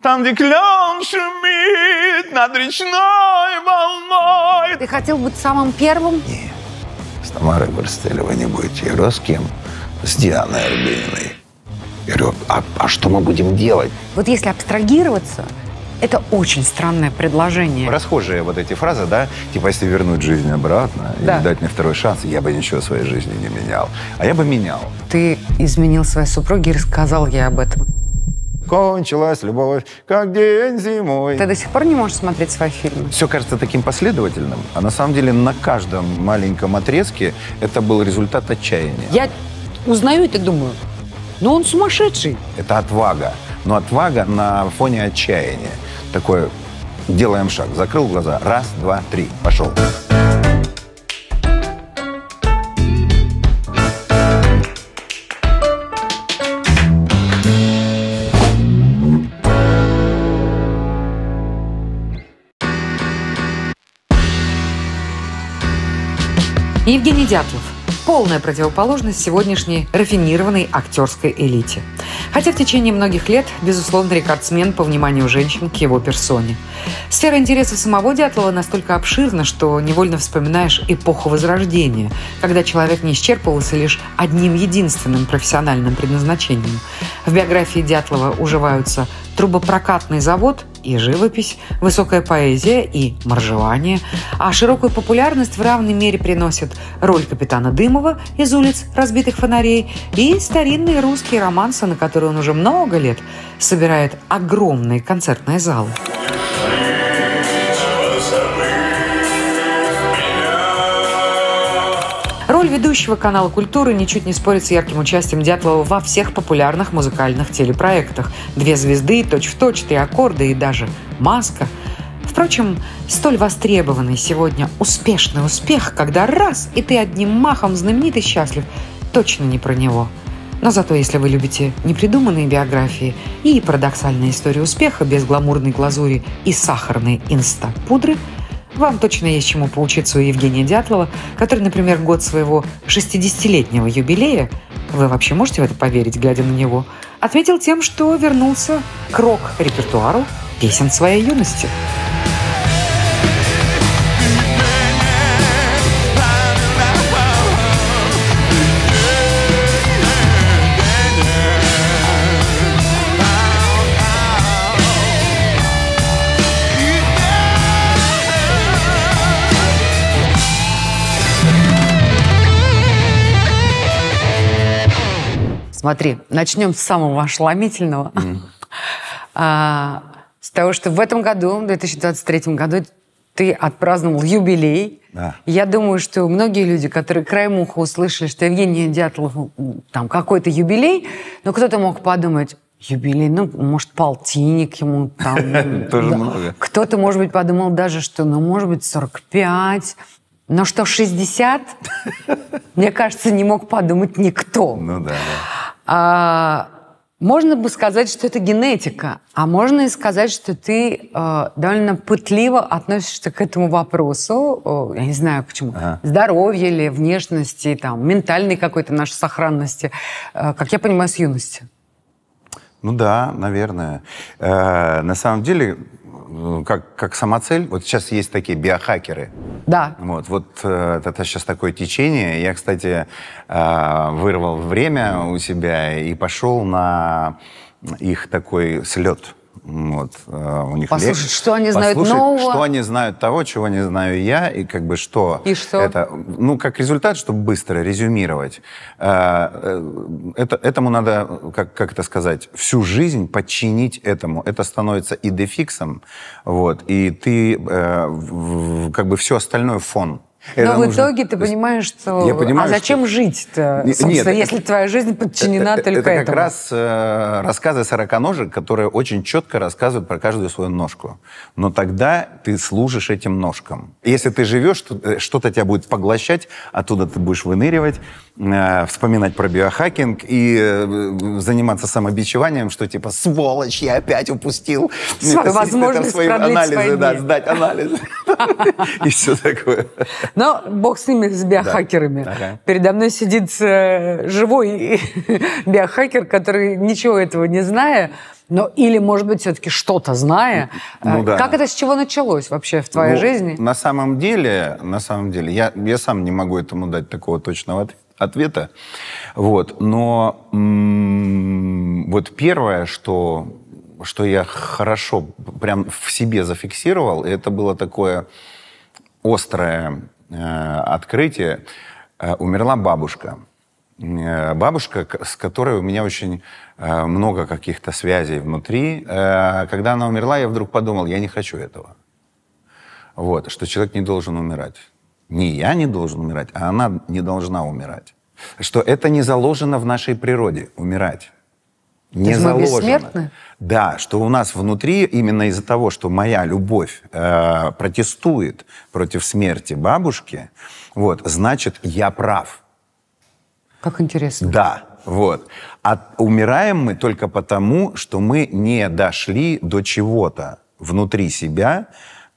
Там, где клен шумит над речной волной. Ты хотел быть самым первым? Нет. С Тамарой Барстелевой не будете. Я говорю, с кем? С Дианой Арбениной. Я говорю, а, а что мы будем делать? Вот если абстрагироваться, это очень странное предложение. Расхожие вот эти фразы, да? Типа, если вернуть жизнь обратно да. и дать мне второй шанс, я бы ничего в своей жизни не менял. А я бы менял. Ты изменил своей супруге и рассказал ей об этом кончилась любовь, как день зимой. Ты до сих пор не можешь смотреть свои фильмы? Все кажется таким последовательным, а на самом деле на каждом маленьком отрезке это был результат отчаяния. Я узнаю это, думаю, но ну он сумасшедший. Это отвага, но отвага на фоне отчаяния. Такое, делаем шаг, закрыл глаза, раз, два, три, пошел. Пошел. Евгений Дятлов – полная противоположность сегодняшней рафинированной актерской элите. Хотя в течение многих лет, безусловно, рекордсмен по вниманию женщин к его персоне. Сфера интересов самого Дятлова настолько обширна, что невольно вспоминаешь эпоху Возрождения, когда человек не исчерпывался лишь одним единственным профессиональным предназначением. В биографии Дятлова уживаются трубопрокатный завод и живопись, высокая поэзия и моржевание, а широкую популярность в равной мере приносят роль капитана Дымова из «Улиц разбитых фонарей» и старинные русские романсы, на которые он уже много лет собирает огромные концертные залы. Роль ведущего канала культуры ничуть не спорит с ярким участием Дятлова во всех популярных музыкальных телепроектах. Две звезды, точь-в-точь, -точь, три аккорды и даже маска. Впрочем, столь востребованный сегодня успешный успех, когда раз и ты одним махом знаменит и счастлив, точно не про него. Но зато, если вы любите непридуманные биографии и парадоксальные истории успеха без гламурной глазури и сахарной инстапудры – вам точно есть чему поучиться у Евгения Дятлова, который, например, год своего 60-летнего юбилея, вы вообще можете в это поверить, глядя на него, отметил тем, что вернулся к рок-репертуару песен своей юности. Смотри, начнем с самого ошеломительного. Mm. А, с того, что в этом году, в 2023 году, ты отпраздновал юбилей. Да. Я думаю, что многие люди, которые краем уха услышали, что Евгений Дятлов там какой-то юбилей, но кто-то мог подумать, юбилей, ну, может, полтинник ему там. Тоже много. Кто-то, может быть, подумал даже, что, ну, может быть, 45. Но что 60, мне кажется, не мог подумать никто. Ну да, да. А, можно бы сказать, что это генетика, а можно и сказать, что ты э, довольно пытливо относишься к этому вопросу, э, я не знаю почему, ага. здоровья или внешности, там, ментальной какой-то нашей сохранности, э, как я понимаю, с юности. Ну да, наверное. Э, на самом деле, ну, как, как сама цель. вот сейчас есть такие биохакеры. Да. Вот, вот э, это сейчас такое течение. Я, кстати, э, вырвал время у себя и пошел на их такой слет. Вот, э, у них Послушать, лек... что они знают Послушать, нового. Что они знают того, чего не знаю я, и как бы что. И что? Это, ну, как результат, чтобы быстро резюмировать, э, э, это, этому надо, как, как это сказать, всю жизнь подчинить этому. Это становится и дефиксом, вот, и ты как бы все остальное фон. Это Но в итоге ты понимаешь, что... Я понимаю, а зачем что... жить-то, Нет, если твоя жизнь подчинена это, только это этому? Это как раз э, рассказы сороконожек, которые очень четко рассказывают про каждую свою ножку. Но тогда ты служишь этим ножкам. Если ты живешь, э, что-то тебя будет поглощать, оттуда ты будешь выныривать, э, вспоминать про биохакинг и э, заниматься самобичеванием, что типа «сволочь, я опять упустил». Свою возможность ты, свои анализы, войны. да, сдать анализы. И все такое. Но бог с ними, с биохакерами. Да. Ага. Передо мной сидит э, живой биохакер, который, ничего этого не зная, но или, может быть, все-таки что-то зная. Ну, э, да. Как это с чего началось вообще в твоей ну, жизни? На самом деле, на самом деле, я, я сам не могу этому дать такого точного ответа. Вот. Но вот первое, что, что я хорошо прям в себе зафиксировал, это было такое острое Э, открытие. Э, умерла бабушка. Э, бабушка, с которой у меня очень много каких-то связей внутри. Когда она умерла, я вдруг подумал, я не хочу этого. Вот, что человек не должен умирать. Не я не должен умирать, а она не должна умирать. Что это не заложено в нашей природе, умирать не Ведь заложено. Мы бессмертны? Да, что у нас внутри, именно из-за того, что моя любовь э, протестует против смерти бабушки, вот, значит, я прав. Как интересно. Да, вот. А умираем мы только потому, что мы не дошли до чего-то внутри себя,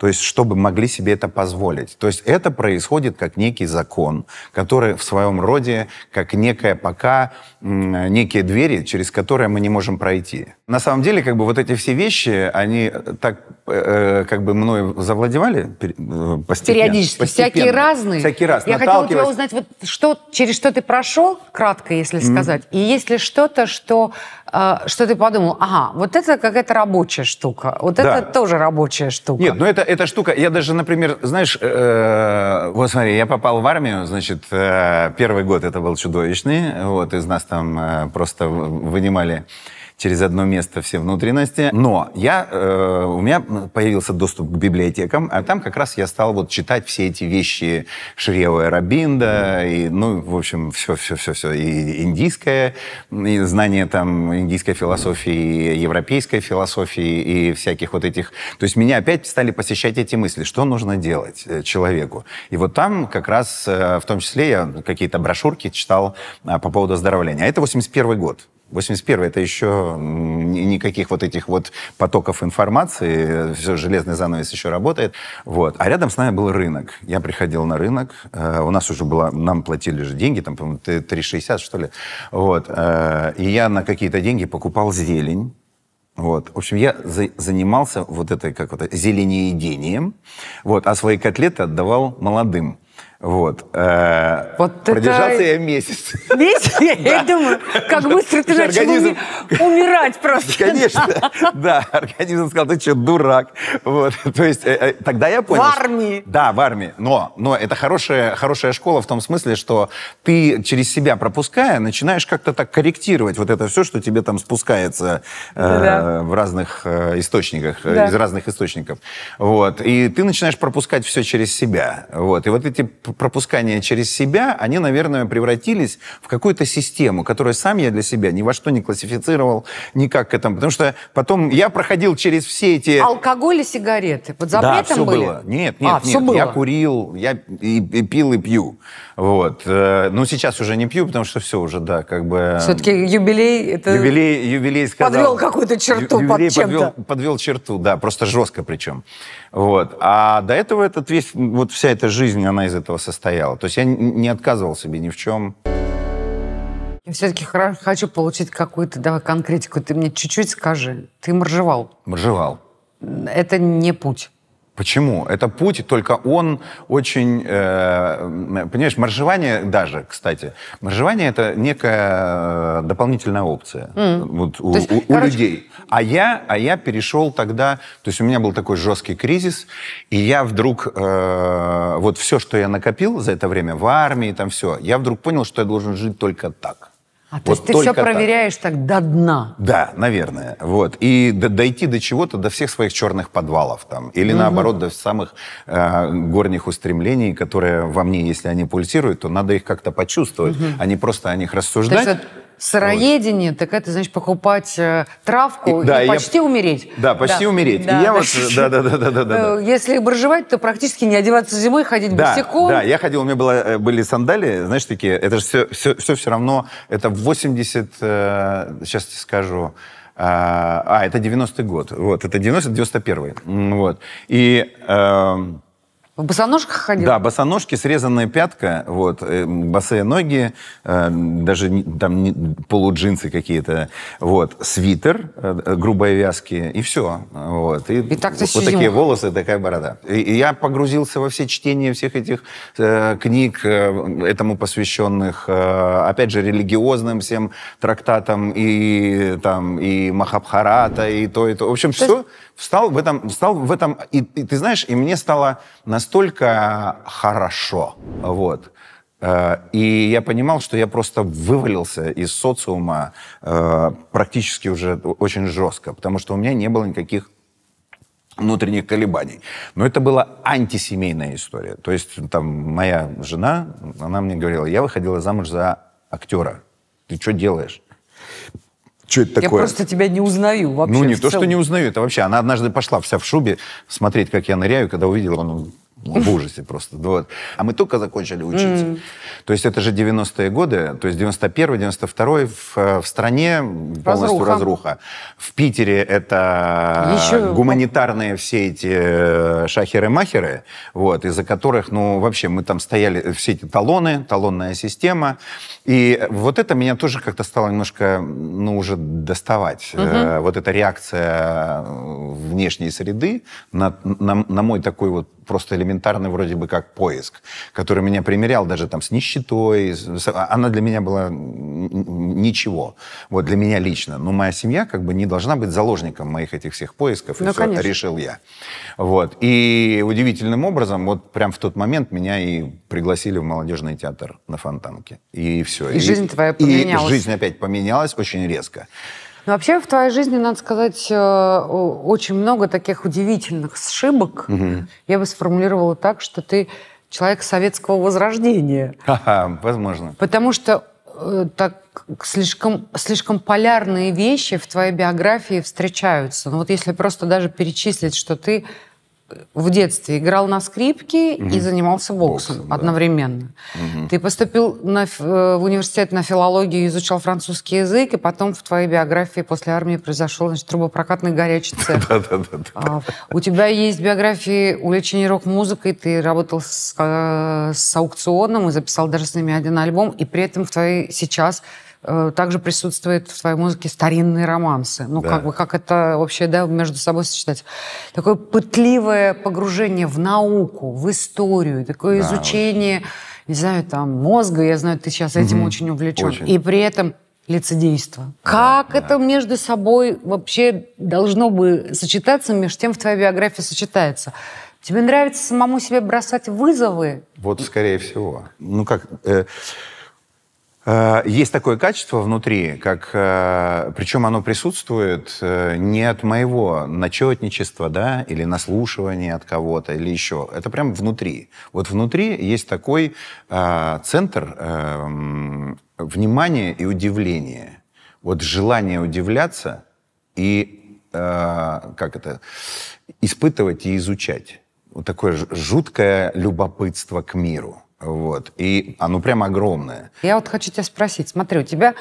то есть чтобы могли себе это позволить. То есть это происходит как некий закон, который в своем роде как некая пока, некие двери, через которые мы не можем пройти. На самом деле, как бы вот эти все вещи, они так Э, э, как бы мной завладевали э, постепенно. Периодически, постепенно, всякие разные. Всякие разные. Я хотела у тебя узнать, вот что, через что ты прошел, кратко, если сказать, mm-hmm. и есть ли что-то, что, что ты подумал, ага, вот это какая-то рабочая штука, вот да. это тоже рабочая штука. Нет, ну это, эта штука, я даже, например, знаешь, э, вот смотри, я попал в армию, значит, э, первый год это был чудовищный, вот, из нас там э, просто вынимали через одно место все внутренности. Но я, э, у меня появился доступ к библиотекам, а там как раз я стал вот читать все эти вещи Шрева Рабинда, и, ну, в общем, все-все-все-все. И индийское и знание там индийской философии, и европейской философии, и всяких вот этих... То есть меня опять стали посещать эти мысли, что нужно делать э, человеку. И вот там как раз, э, в том числе, я какие-то брошюрки читал а, по поводу оздоровления. А это 81 год. 81 это еще никаких вот этих вот потоков информации, все, железный занавес еще работает. Вот. А рядом с нами был рынок. Я приходил на рынок, э, у нас уже было, нам платили же деньги, там, по-моему, 3,60, что ли. Вот. Э, и я на какие-то деньги покупал зелень. Вот. В общем, я за занимался вот этой, как вот, зеленеедением, вот, а свои котлеты отдавал молодым. Вот. Э, вот Продержался я месяц. Месяц? Я думаю, как быстро ты начал умирать просто. Конечно, да. Организм сказал, ты что, дурак. Вот. То есть э, э, тогда я понял. В армии. Да, в армии. Но, но это хорошая, хорошая школа в том смысле, что ты через себя пропуская, начинаешь как-то так корректировать вот это все, что тебе там спускается в разных источниках, из разных источников. Вот. И ты начинаешь пропускать все через себя. Вот. И вот эти пропускания через себя, они, наверное, превратились в какую-то систему, которую сам я для себя ни во что не классифицировал, никак к этому. Потому что потом я проходил через все эти... Алкоголь и сигареты под запретом да, все были? было. Нет, нет, а, нет. Все было. Я курил, я и, и пил, и пью. Вот. Э, ну, сейчас уже не пью, потому что все уже, да, как бы... Эм, Все-таки юбилей... Это... Юбилей, юбилей сказал... Подвел какую-то черту Ю, под чем-то. Подвел, подвел черту, да, просто жестко причем. Вот. А до этого этот весь, вот вся эта жизнь, она из этого состояла. То есть я не отказывал себе ни в чем. Я все-таки хочу получить какую-то, давай, конкретику. Ты мне чуть-чуть скажи. Ты моржевал. Моржевал. Это не путь. Почему? Это путь, только он очень, э, понимаешь, маржевание даже, кстати, маржевание это некая э, дополнительная опция mm. вот у, есть, у, короче... у людей. А я, а я перешел тогда, то есть у меня был такой жесткий кризис, и я вдруг э, вот все, что я накопил за это время в армии, там все, я вдруг понял, что я должен жить только так. А вот то есть ты все проверяешь так. так до дна. Да, наверное. Вот. И до, дойти до чего-то, до всех своих черных подвалов там. Или угу. наоборот, до самых э, горних устремлений, которые во мне, если они пульсируют, то надо их как-то почувствовать, угу. а не просто о них рассуждать. То есть, Сыроедение, вот. так это значит покупать э, травку и, и почти я... умереть. Да, почти да. умереть. Да. И я вот, да, да, да, да, да, да. Э, если брожевать, то практически не одеваться зимой, ходить да, босиком. Да, я ходил, у меня было, э, были сандалии, знаешь, такие, это же все все, все, все равно, это 80, сейчас тебе скажу, а, а это 90-й год, вот, это 90-91-й, вот. И... Э, в босоножках ходил? Да, босоножки, срезанная пятка, вот, э, босые ноги, э, даже там не, полуджинсы какие-то, вот, свитер э, э грубой вязки, и все. Вот, и, и так вот, такие волосы, такая борода. И, и я погрузился во все чтения всех этих э, книг, э, этому посвященных, э, опять же, религиозным всем трактатам, и там, и Махабхарата, и то, и то. В общем, то все, встал в этом, встал в этом, и, и ты знаешь, и мне стало настолько хорошо, вот. Э, и я понимал, что я просто вывалился из социума э, практически уже очень жестко, потому что у меня не было никаких внутренних колебаний. Но это была антисемейная история. То есть там моя жена, она мне говорила, я выходила замуж за актера. Ты что делаешь? что это такое? Я просто тебя не узнаю вообще. Ну, не то, целом. что не узнаю, это вообще. Она однажды пошла вся в шубе смотреть, как я ныряю, когда увидела, ну, ну, в ужасе просто. Вот. А мы только закончили учиться. Mm. То есть это же 90-е годы, то есть 91-92 в, э, в стране разруха. полностью разруха. В Питере это Еще... гуманитарные все эти э, шахеры-махеры, вот, из-за которых, ну, вообще мы там стояли, э, все эти талоны, талонная система. И вот это меня тоже как-то стало немножко, ну, уже доставать. Mm-hmm. Вот эта реакция внешней среды на, на, на мой такой вот просто элементарный вроде бы как поиск, который меня примерял даже там с нищетой. С... Она для меня была ничего. Вот для меня лично. Но моя семья как бы не должна быть заложником моих этих всех поисков. Ну, и конечно. все решил я. Вот. И удивительным образом вот прям в тот момент меня и пригласили в молодежный театр на Фонтанке. И все. И, и жизнь твоя поменялась. И жизнь опять поменялась очень резко. Ну вообще в твоей жизни, надо сказать, э, очень много таких удивительных сшибок. Угу. Я бы сформулировала так, что ты человек советского возрождения. Ха-ха, возможно. Потому что э, так слишком, слишком полярные вещи в твоей биографии встречаются. Ну вот если просто даже перечислить, что ты в детстве играл на скрипке угу. и занимался боксом, боксом одновременно. Да. Угу. Ты поступил на, э, в университет на филологию, изучал французский язык, и потом в твоей биографии после армии произошел значит, трубопрокатный горячий цех. А, у тебя есть биографии увлечения рок-музыкой, ты работал с, э, с аукционом и записал даже с ними один альбом, и при этом в твоей сейчас Э, также присутствует в твоей музыке старинные романсы. Ну, да. как бы, как это вообще, да, между собой сочетать? Такое пытливое погружение в науку, в историю, такое да, изучение, очень. не знаю, там, мозга, я знаю, ты сейчас этим угу. очень увлечен. Очень. И при этом лицедейство. Как да, это да. между собой вообще должно бы сочетаться, между тем в твоей биографии сочетается? Тебе нравится самому себе бросать вызовы? Вот, скорее всего. Ну как, э, Э, есть такое качество внутри, как, э, причем оно присутствует э, не от моего начетничества, да, или наслушивания от кого-то, или еще. Это прям внутри. Вот внутри есть такой центр внимания и удивления. Вот желание удивляться и, как это, испытывать и изучать. Вот такое жуткое любопытство к миру. Вот. И оно прям огромное. Я вот хочу тебя спросить. Смотри, у тебя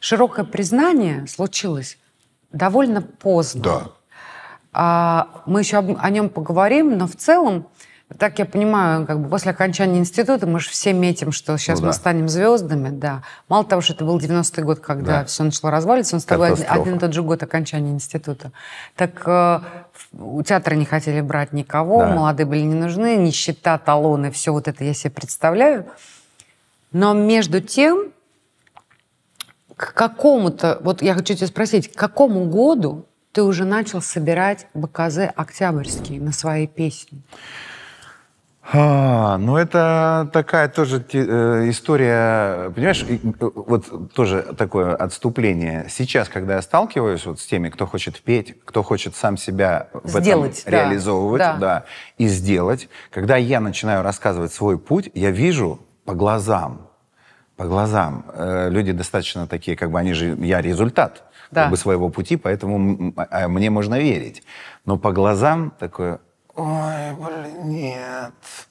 широкое признание случилось довольно поздно. Да. А, мы еще об, о нем поговорим, но в целом так я понимаю, как бы после окончания института мы же все метим, что сейчас ну, да. мы станем звездами, да. Мало того, что это был 90-й год, когда да. все начало разваливаться, он с тобой один, один и тот же год окончания института. Так э, у театра не хотели брать никого, да. молодые были не нужны, нищета, талоны, все вот это я себе представляю. Но между тем, к какому-то, вот я хочу тебя спросить, к какому году ты уже начал собирать БКЗ октябрьские на свои песни? А, ну это такая тоже э, история, понимаешь, и, э, вот тоже такое отступление. Сейчас, когда я сталкиваюсь вот с теми, кто хочет петь, кто хочет сам себя в сделать, этом да. реализовывать, да. да, и сделать, когда я начинаю рассказывать свой путь, я вижу по глазам, по глазам э, люди достаточно такие, как бы они же, я результат да. как бы своего пути, поэтому а мне можно верить, но по глазам такое Ой, блин, нет.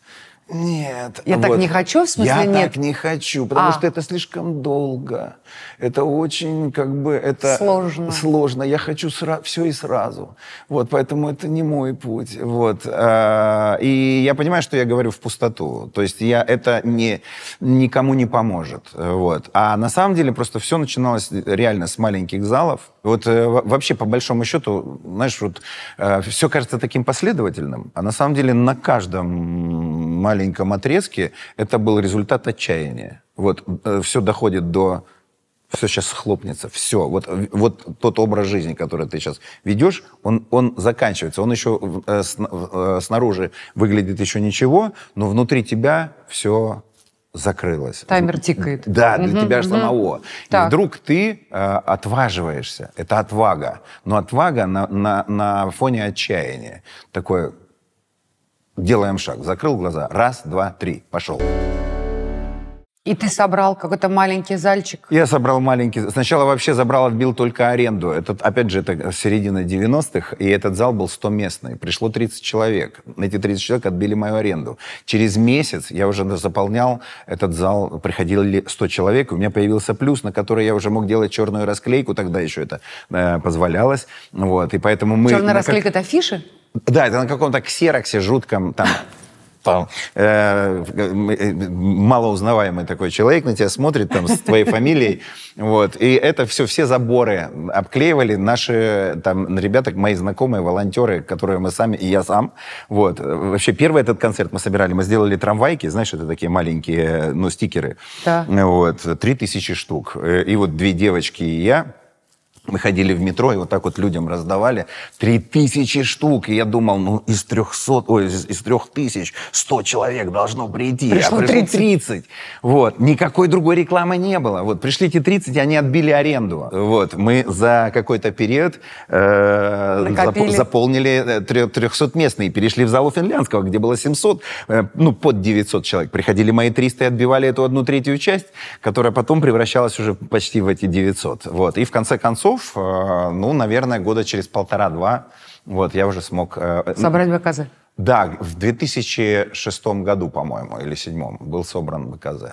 Нет. Я вот. так не хочу, в смысле Я нет? так не хочу, потому а. что это слишком долго. Это очень, как бы, это... Сложно. Сложно. Я хочу сра- все и сразу. Вот, поэтому это не мой путь. Вот. Э, и я понимаю, что я говорю в пустоту. То есть я, это не, никому не поможет. Вот. А на самом деле просто все начиналось реально с маленьких залов. Вот э, вообще, по большому счету, знаешь, вот э, все кажется таким последовательным, а на самом деле на каждом маленьком отрезке, это был результат отчаяния. Вот э, все доходит до все сейчас хлопнется все. Вот, э, вот тот образ жизни, который ты сейчас ведешь, он, он заканчивается. Он еще э, с, снаружи выглядит еще ничего, но внутри тебя все закрылось. Таймер тикает. Да, для угу, тебя угу. самого. Так. И вдруг ты э, отваживаешься. Это отвага. Но отвага на, на, на фоне отчаяния. Такое Делаем шаг. Закрыл глаза. Раз, два, три. Пошел. И ты собрал какой-то маленький зальчик? Я собрал маленький. Сначала вообще забрал, отбил только аренду. Этот, опять же, это середина 90-х, и этот зал был 100-местный. Пришло 30 человек. Эти 30 человек отбили мою аренду. Через месяц я уже заполнял этот зал, приходили 100 человек, у меня появился плюс, на который я уже мог делать черную расклейку, тогда еще это э, позволялось. Вот, и поэтому мы... Черная расклейка как... — это афиши? Да, это на каком-то ксероксе жутком там э, Малоузнаваемый такой человек на тебя смотрит там с твоей фамилией. Вот. И это все, все заборы обклеивали наши там ребята, мои знакомые, волонтеры, которые мы сами, и я сам. Вот. Вообще первый этот концерт мы собирали, мы сделали трамвайки, знаешь, это такие маленькие, э, ну, стикеры. Да. Вот. Три тысячи штук. Э, и вот две девочки и я мы ходили в метро и вот так вот людям раздавали. Три тысячи штук. И я думал, ну, из трехсот, ой, из, из трех тысяч сто человек должно прийти. Пришло а пришло 30. 30. Вот. Никакой другой рекламы не было. Вот. Пришли эти 30, они отбили аренду. Вот. Мы за какой-то период э, зап заполнили 300 э, местные, Перешли в залу финляндского, где было 700, э, ну, под 900 человек. Приходили мои 300 и отбивали эту одну третью часть, которая потом превращалась уже почти в эти 900. Вот. И в конце концов Петров, э, ну, наверное, года через полтора-два вот, я уже смог... Э, Собрать БКЗ? Да, в 2006 году, по-моему, или 2007 был собран БКЗ.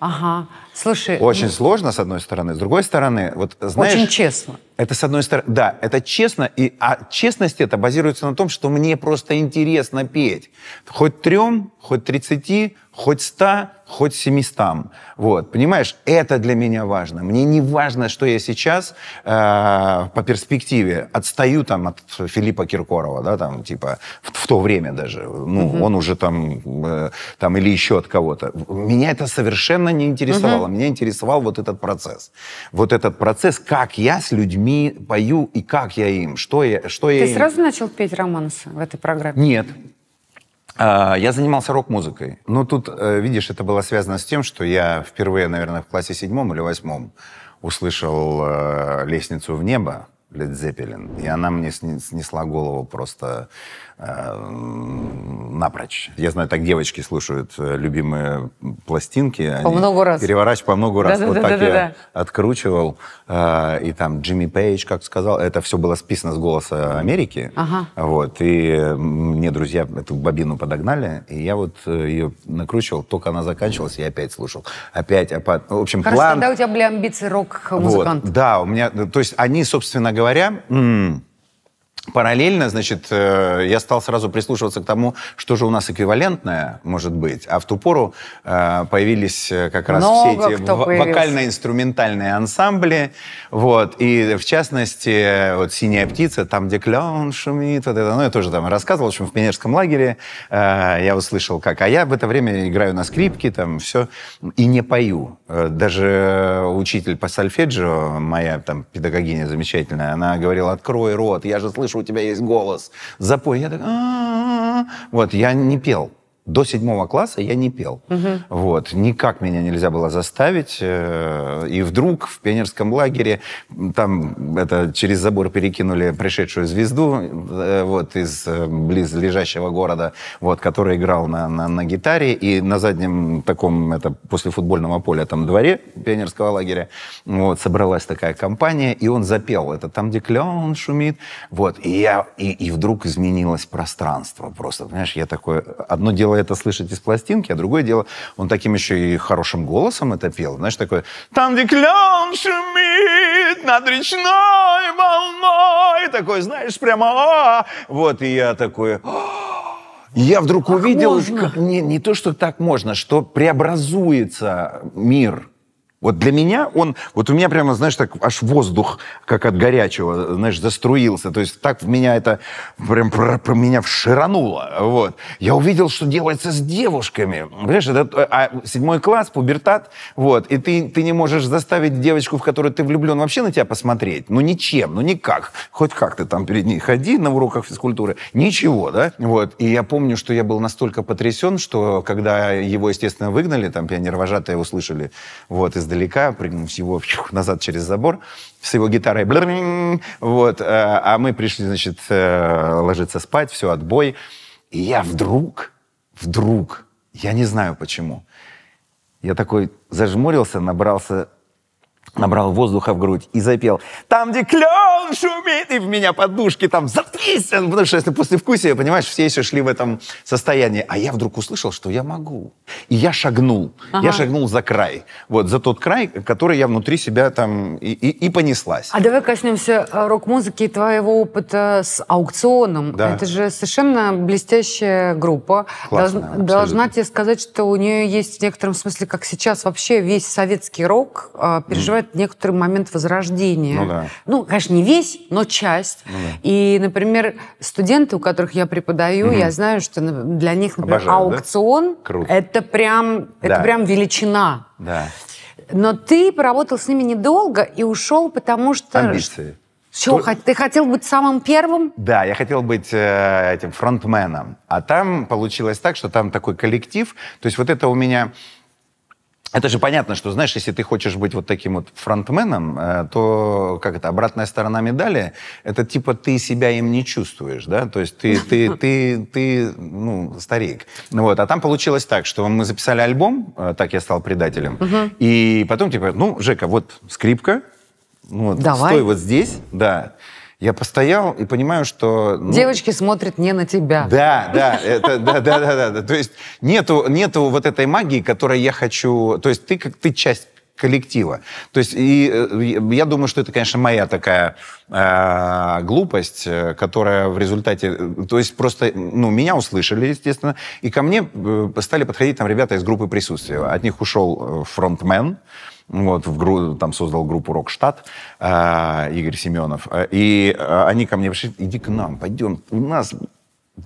Ага, слушай. Очень ну... сложно, с одной стороны. С другой стороны, вот знаешь... Очень честно. Это с одной стороны, да, это честно, и, а честность это базируется на том, что мне просто интересно петь. Хоть трем, хоть тридцати, хоть ста, хоть 700. Вот, понимаешь, это для меня важно. Мне не важно, что я сейчас э, по перспективе отстаю там от Филиппа Киркорова, да, там, типа, в, в то время даже, ну, угу. он уже там, э, там, или еще от кого-то. Меня это совершенно не интересовало. Угу. Меня интересовал вот этот процесс. Вот этот процесс, как я с людьми пою и как я им, что я, что Ты я Ты сразу начал петь романсы в этой программе? Нет. А, я занимался рок-музыкой. Ну, тут, э, видишь, это было связано с тем, что я впервые, наверное, в классе седьмом или восьмом услышал э, «Лестницу в небо» Лед Зеппелин, и она мне снесла голову просто Э, напрочь. Я знаю, так девочки слушают э, любимые пластинки. по много раз. Переворачивают по много раз. вот да, так я откручивал. Э, и там Джимми Пейдж, как сказал, это все было списано с «Голоса Америки». Вот. И мне друзья эту бобину подогнали, и я вот ее накручивал. Только она заканчивалась, я опять слушал. Опять, ну, В общем, Хорошо, план... тогда у тебя были амбиции рок-музыкант. Да, у меня... То есть они, собственно говоря... Параллельно, значит, э, я стал сразу прислушиваться к тому, что же у нас эквивалентное может быть. А в ту пору э, появились э, как раз Много все эти вокально-инструментальные ансамбли. Вот. И, в частности, вот «Синяя птица», там, где клен шумит, вот это. Ну, я тоже там рассказывал, в общем, в пионерском лагере я услышал как. А я в это время играю на скрипке, там, все, и не пою. Даже учитель по сольфеджио, моя там педагогиня замечательная, она говорила, открой рот, я же слышу что у тебя есть голос. Запой. Я так, вот, я не пел до седьмого класса я не пел. Угу. Вот. Никак меня нельзя было заставить. Э, и вдруг в пионерском лагере, там это через забор перекинули пришедшую звезду э, вот, из э, близлежащего города, вот, который играл на, на, на гитаре. И на заднем таком, это после футбольного поля, там дворе пионерского лагеря, вот, собралась такая компания, и он запел. Это там, где клен шумит. Вот. И, я, и, и вдруг изменилось пространство просто. Понимаешь, я такое... Одно дело это слышать из пластинки, а другое дело, он таким еще и хорошим голосом это пел. Знаешь, такое «Там, где клен шумит над речной волной», такой, знаешь, прямо «А, а, а Вот, и я такой... «А, я вдруг увидел, не, не то, что так можно, что преобразуется мир вот для меня он, вот у меня прямо, знаешь, так аж воздух, как от горячего, знаешь, заструился. То есть так в меня это прям про, про меня вширануло. Вот. Я увидел, что делается с девушками. Понимаешь, это а, седьмой класс, пубертат, вот. И ты, ты не можешь заставить девочку, в которую ты влюблен, вообще на тебя посмотреть. Ну ничем, ну никак. Хоть как ты там перед ней ходи на уроках физкультуры. Ничего, да? Вот. И я помню, что я был настолько потрясен, что когда его, естественно, выгнали, там пионервожатые услышали, вот, из издалека, прыгнув его назад через забор с его гитарой. Вот. А мы пришли, значит, ложиться спать, все, отбой. И я вдруг, вдруг, я не знаю почему, я такой зажмурился, набрался набрал воздуха в грудь и запел «Там, где клен шумит, и в меня подушки там заткнись!» Потому что если после послевкусие, понимаешь, все еще шли в этом состоянии. А я вдруг услышал, что я могу. И я шагнул. Ага. Я шагнул за край. Вот, за тот край, который я внутри себя там и, и, и понеслась. А давай коснемся э, рок-музыки и твоего опыта с аукционом. Да. Это же совершенно блестящая группа. Классная, Долж, должна тебе сказать, что у нее есть в некотором смысле, как сейчас вообще весь советский рок э, переживает некоторый момент возрождения. Ну, да. ну конечно, не весь, но часть. Ну, да. И, например, студенты, у которых я преподаю, угу. я знаю, что ну, для них, например, Обожаю, аукцион да? Круто. это прям да. это прям величина. Да. Но ты поработал с ними недолго и ушел, потому что... Амбиции. Все, Только... ты хотел быть самым первым? Да, я хотел быть э, этим фронтменом. А там получилось так, что там такой коллектив. То есть вот это у меня это же понятно, что, знаешь, если ты хочешь быть вот таким вот фронтменом, э, то, как это, обратная сторона медали, это типа ты себя им не чувствуешь, да, то есть ты, ты, ты, ты, ну, старик. Ну Вот, а там получилось так, что мы записали альбом, э, так я стал предателем, и потом типа, ну, Жека, вот скрипка, ну вот, стой вот здесь, да, я постоял и понимаю, что... Ну, Девочки смотрят не на тебя. Да, да, это, да, да, да, да, да. То есть нету, нету вот этой магии, которой я хочу... То есть ты как ты часть коллектива. То есть и э, я думаю, что это, конечно, моя такая э, глупость, э, которая в результате, э, то есть просто, ну, меня услышали, естественно, и ко мне стали подходить там ребята из группы присутствия. От них ушел фронтмен, э, вот, в, там создал группу «Рокштадт» э, Игорь Семенов. Э, и э, они ко мне пришли, иди к нам, пойдем, у нас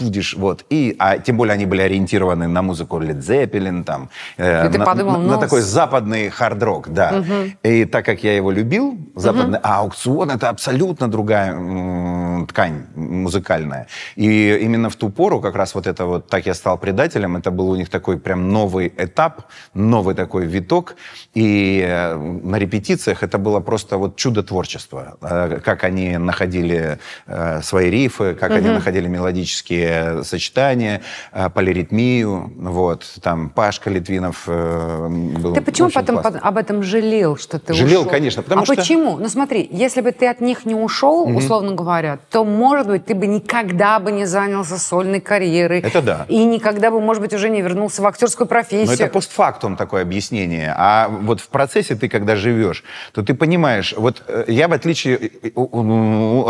будешь, вот, и, а тем более они были ориентированы на музыку Led Zeppelin, там, э, на, подумал, на, ну... на такой западный хард-рок, да. Угу. И так как я его любил, западный, угу. а аукцион это абсолютно другая м, ткань музыкальная. И именно в ту пору, как раз вот это вот, так я стал предателем, это был у них такой прям новый этап, новый такой виток, и э, на репетициях это было просто вот чудо творчества, э, как они находили э, свои рифы, как угу. они находили мелодические история сочетания, э, полиритмию, вот, там Пашка Литвинов э, был Ты почему потом классно. об этом жалел, что ты жалел, ушел? Жалел, конечно, потому а что... почему? Ну смотри, если бы ты от них не ушел, угу. условно говоря, то, может быть, ты бы никогда бы не занялся сольной карьерой. Это да. И никогда бы, может быть, уже не вернулся в актерскую профессию. Но это постфактум такое объяснение. А вот в процессе ты, когда живешь, то ты понимаешь, вот э, я в отличие,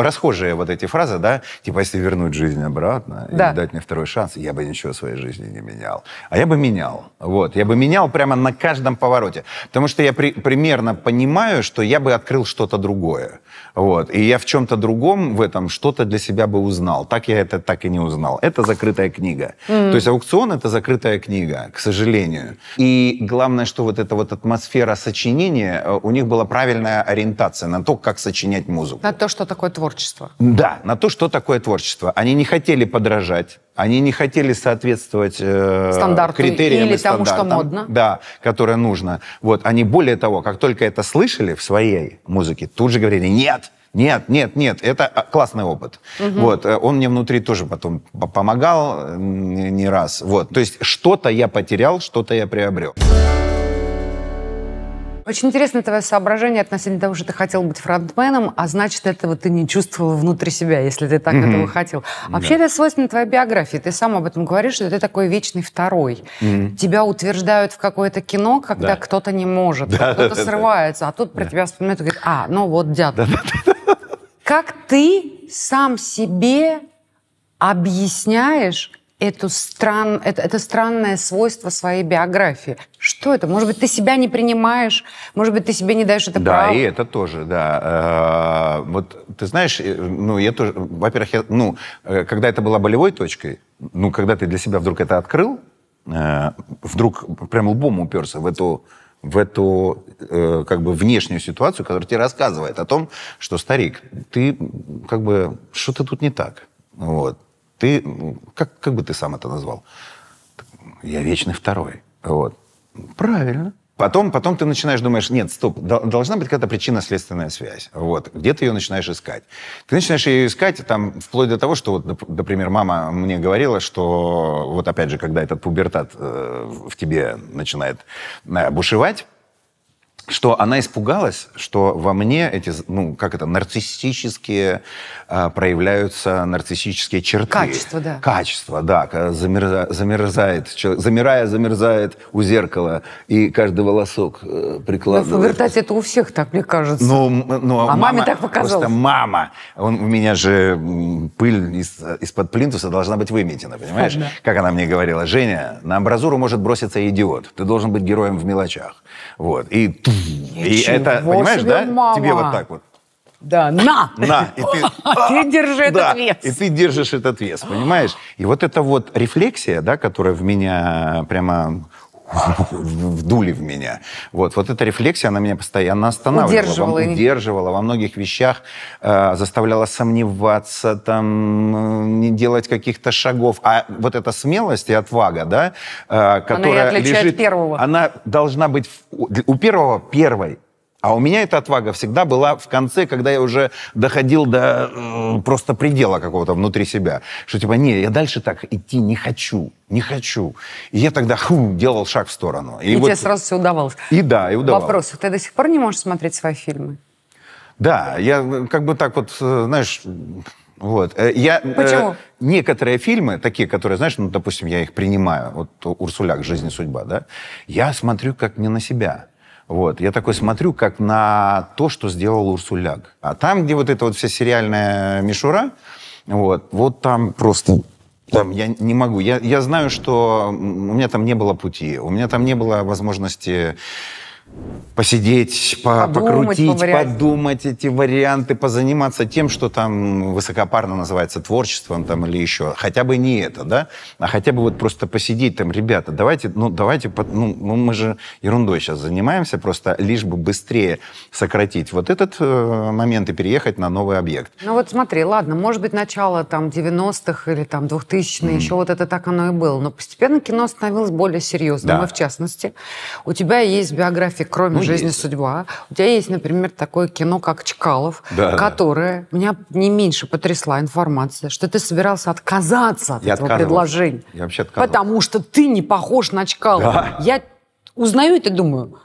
расхожие вот эти фразы, да, типа, если вернуть жизнь обратно, да, и дать мне второй шанс, я бы ничего в своей жизни не менял. А я бы менял, вот, я бы менял прямо на каждом повороте, потому что я при, примерно понимаю, что я бы открыл что-то другое, вот, и я в чем-то другом в этом что-то для себя бы узнал. Так я это так и не узнал. Это закрытая книга. Mm-hmm. То есть аукцион — это закрытая книга, к сожалению. И главное, что вот эта вот атмосфера сочинения, э, у них была правильная ориентация на то, как сочинять музыку. На то, что такое творчество. Да, на то, что такое творчество. Они не хотели под подражать. Они не хотели соответствовать э, стандарту критериям или и тому, что модно. Да, которое нужно. Вот. Они более того, как только это слышали в своей музыке, тут же говорили «нет». Нет, нет, нет, это а, классный опыт. Угу. Вот, э, он мне внутри тоже потом помогал не раз. Вот, то есть что-то я потерял, что-то я приобрел. Очень интересно твое соображение относительно того, что ты хотел быть фронтменом, а значит, этого ты не чувствовал внутри себя, если ты так mm-hmm. этого хотел. Вообще, да. это свойственно твоей биографии. Ты сам об этом говоришь, что ты такой вечный второй. Mm-hmm. Тебя утверждают в какое-то кино, когда да. кто-то не может, да, а кто-то да, срывается, да. а тут про да. тебя вспоминают и говорят, а, ну вот дядя. Да, да, да. Как ты сам себе объясняешь, эту стран, это, это странное свойство своей биографии. Что это? Может быть, ты себя не принимаешь, может быть, ты себе не даешь это право. Да, и это тоже, да. Э, вот ты знаешь, э, ну, я тоже, во-первых, я, ну, э, когда это была болевой точкой, ну, когда ты для себя вдруг это открыл, вдруг прям лбом уперся в эту в эту э, как бы внешнюю ситуацию, которая тебе рассказывает о том, что старик, ты как бы что-то тут не так, вот. Ты, как, как бы ты сам это назвал? Я вечный второй. Вот. Правильно. Потом, потом ты начинаешь думаешь, нет, стоп, должна быть какая-то причинно-следственная связь. Вот. Где ты ее начинаешь искать? Ты начинаешь ее искать там вплоть до того, что, вот, например, мама мне говорила, что вот опять же, когда этот пубертат э, в тебе начинает э, бушевать, что она испугалась, что во мне эти, ну, как это, нарциссические э, проявляются нарциссические черты. Качество, да. Качество, да. Замерза, замерзает, замирая, замерзает у зеркала, и каждый волосок э, прикладывает. Ну, кстати, это у всех так, мне кажется. Ну, ну, а мама, маме так показалось. Просто мама. Он, у меня же пыль из, из-под плинтуса должна быть выметена, понимаешь? Да. Как она мне говорила, Женя, на амбразуру может броситься идиот. Ты должен быть героем в мелочах. Вот. И и это, понимаешь, да? Мама. Тебе вот так вот. Да, на! На! И ты, ты держи да, этот вес. И ты держишь этот вес, понимаешь? И вот эта вот рефлексия, да, которая в меня прямо вдули в меня. Вот, вот эта рефлексия, она меня постоянно останавливала. Удерживала. Во, удерживала во многих вещах, э, заставляла сомневаться, там, э, не делать каких-то шагов. А вот эта смелость и отвага, да, э, которая она лежит... Первого. Она должна быть... У первого первой а у меня эта отвага всегда была в конце, когда я уже доходил до э, просто предела какого-то внутри себя. Что типа, не, я дальше так идти не хочу, не хочу. И я тогда ху, делал шаг в сторону. И, и вот... тебе сразу все удавалось. И да, и удавалось. Вопрос, ты до сих пор не можешь смотреть свои фильмы? Да, я э, как бы так вот, э, знаешь, вот. Э, я, Почему? Э, некоторые фильмы, такие, которые, знаешь, ну, допустим, я их принимаю, вот «Урсуляк. Жизнь и судьба», да, я смотрю как не на себя. Вот. Я такой смотрю, как на то, что сделал Урсуляк. А там, где вот эта вот вся сериальная мишура, вот, вот там просто там я не могу. Я, я знаю, что у меня там не было пути, у меня там не было возможности посидеть, по подумать, покрутить, повариать. подумать эти варианты, позаниматься тем, что там высокопарно называется творчеством там или еще. Хотя бы не это, да? А хотя бы вот просто посидеть там, ребята, давайте, ну, давайте, ну, ну мы же ерундой сейчас занимаемся, просто лишь бы быстрее сократить вот этот э, момент и переехать на новый объект. Ну вот смотри, ладно, может быть, начало там 90-х или там 2000-х, mm. еще вот это так оно и было, но постепенно кино становилось более серьезным, да. и в частности. У тебя есть биография если кроме ну, «Жизнь есть. судьба», у тебя есть, например, такое кино, как «Чкалов», да, которое да. меня не меньше потрясла информация, что ты собирался отказаться от я этого предложения. Я вообще отказывался. Потому что ты не похож на Чкалова. Да. Я узнаю это, думаю,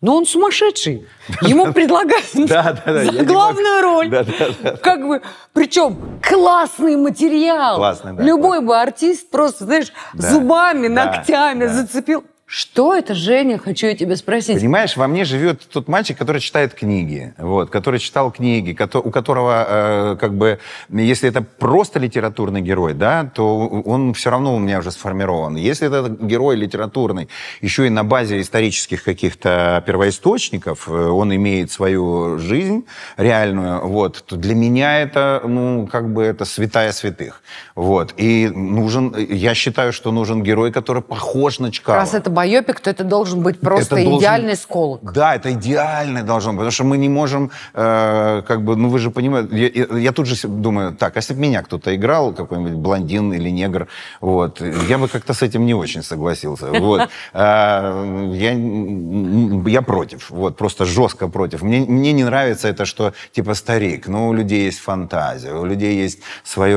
но «Ну, он сумасшедший. Ему предлагают за главную роль. Как бы, причем классный материал. Классный. Любой бы артист просто, знаешь, зубами, ногтями зацепил. Что это, Женя? Хочу я тебя спросить. Понимаешь, во мне живет тот мальчик, который читает книги, вот, который читал книги, у которого, э, как бы, если это просто литературный герой, да, то он все равно у меня уже сформирован. Если это герой литературный, еще и на базе исторических каких-то первоисточников, э, он имеет свою жизнь реальную, вот, то для меня это, ну, как бы, это святая святых, вот. И нужен, я считаю, что нужен герой, который похож на Чкалова. Раз это байопик, то это должен быть просто это должен... идеальный сколок. Да, это идеальный должен быть, потому что мы не можем, э, как бы, ну вы же понимаете, я, я, тут же думаю, так, а если бы меня кто-то играл, какой-нибудь блондин или негр, вот, я бы как-то с этим не очень согласился. Вот. А, я, я против, вот, просто жестко против. Мне, мне не нравится это, что типа старик, Ну, у людей есть фантазия, у людей есть свое,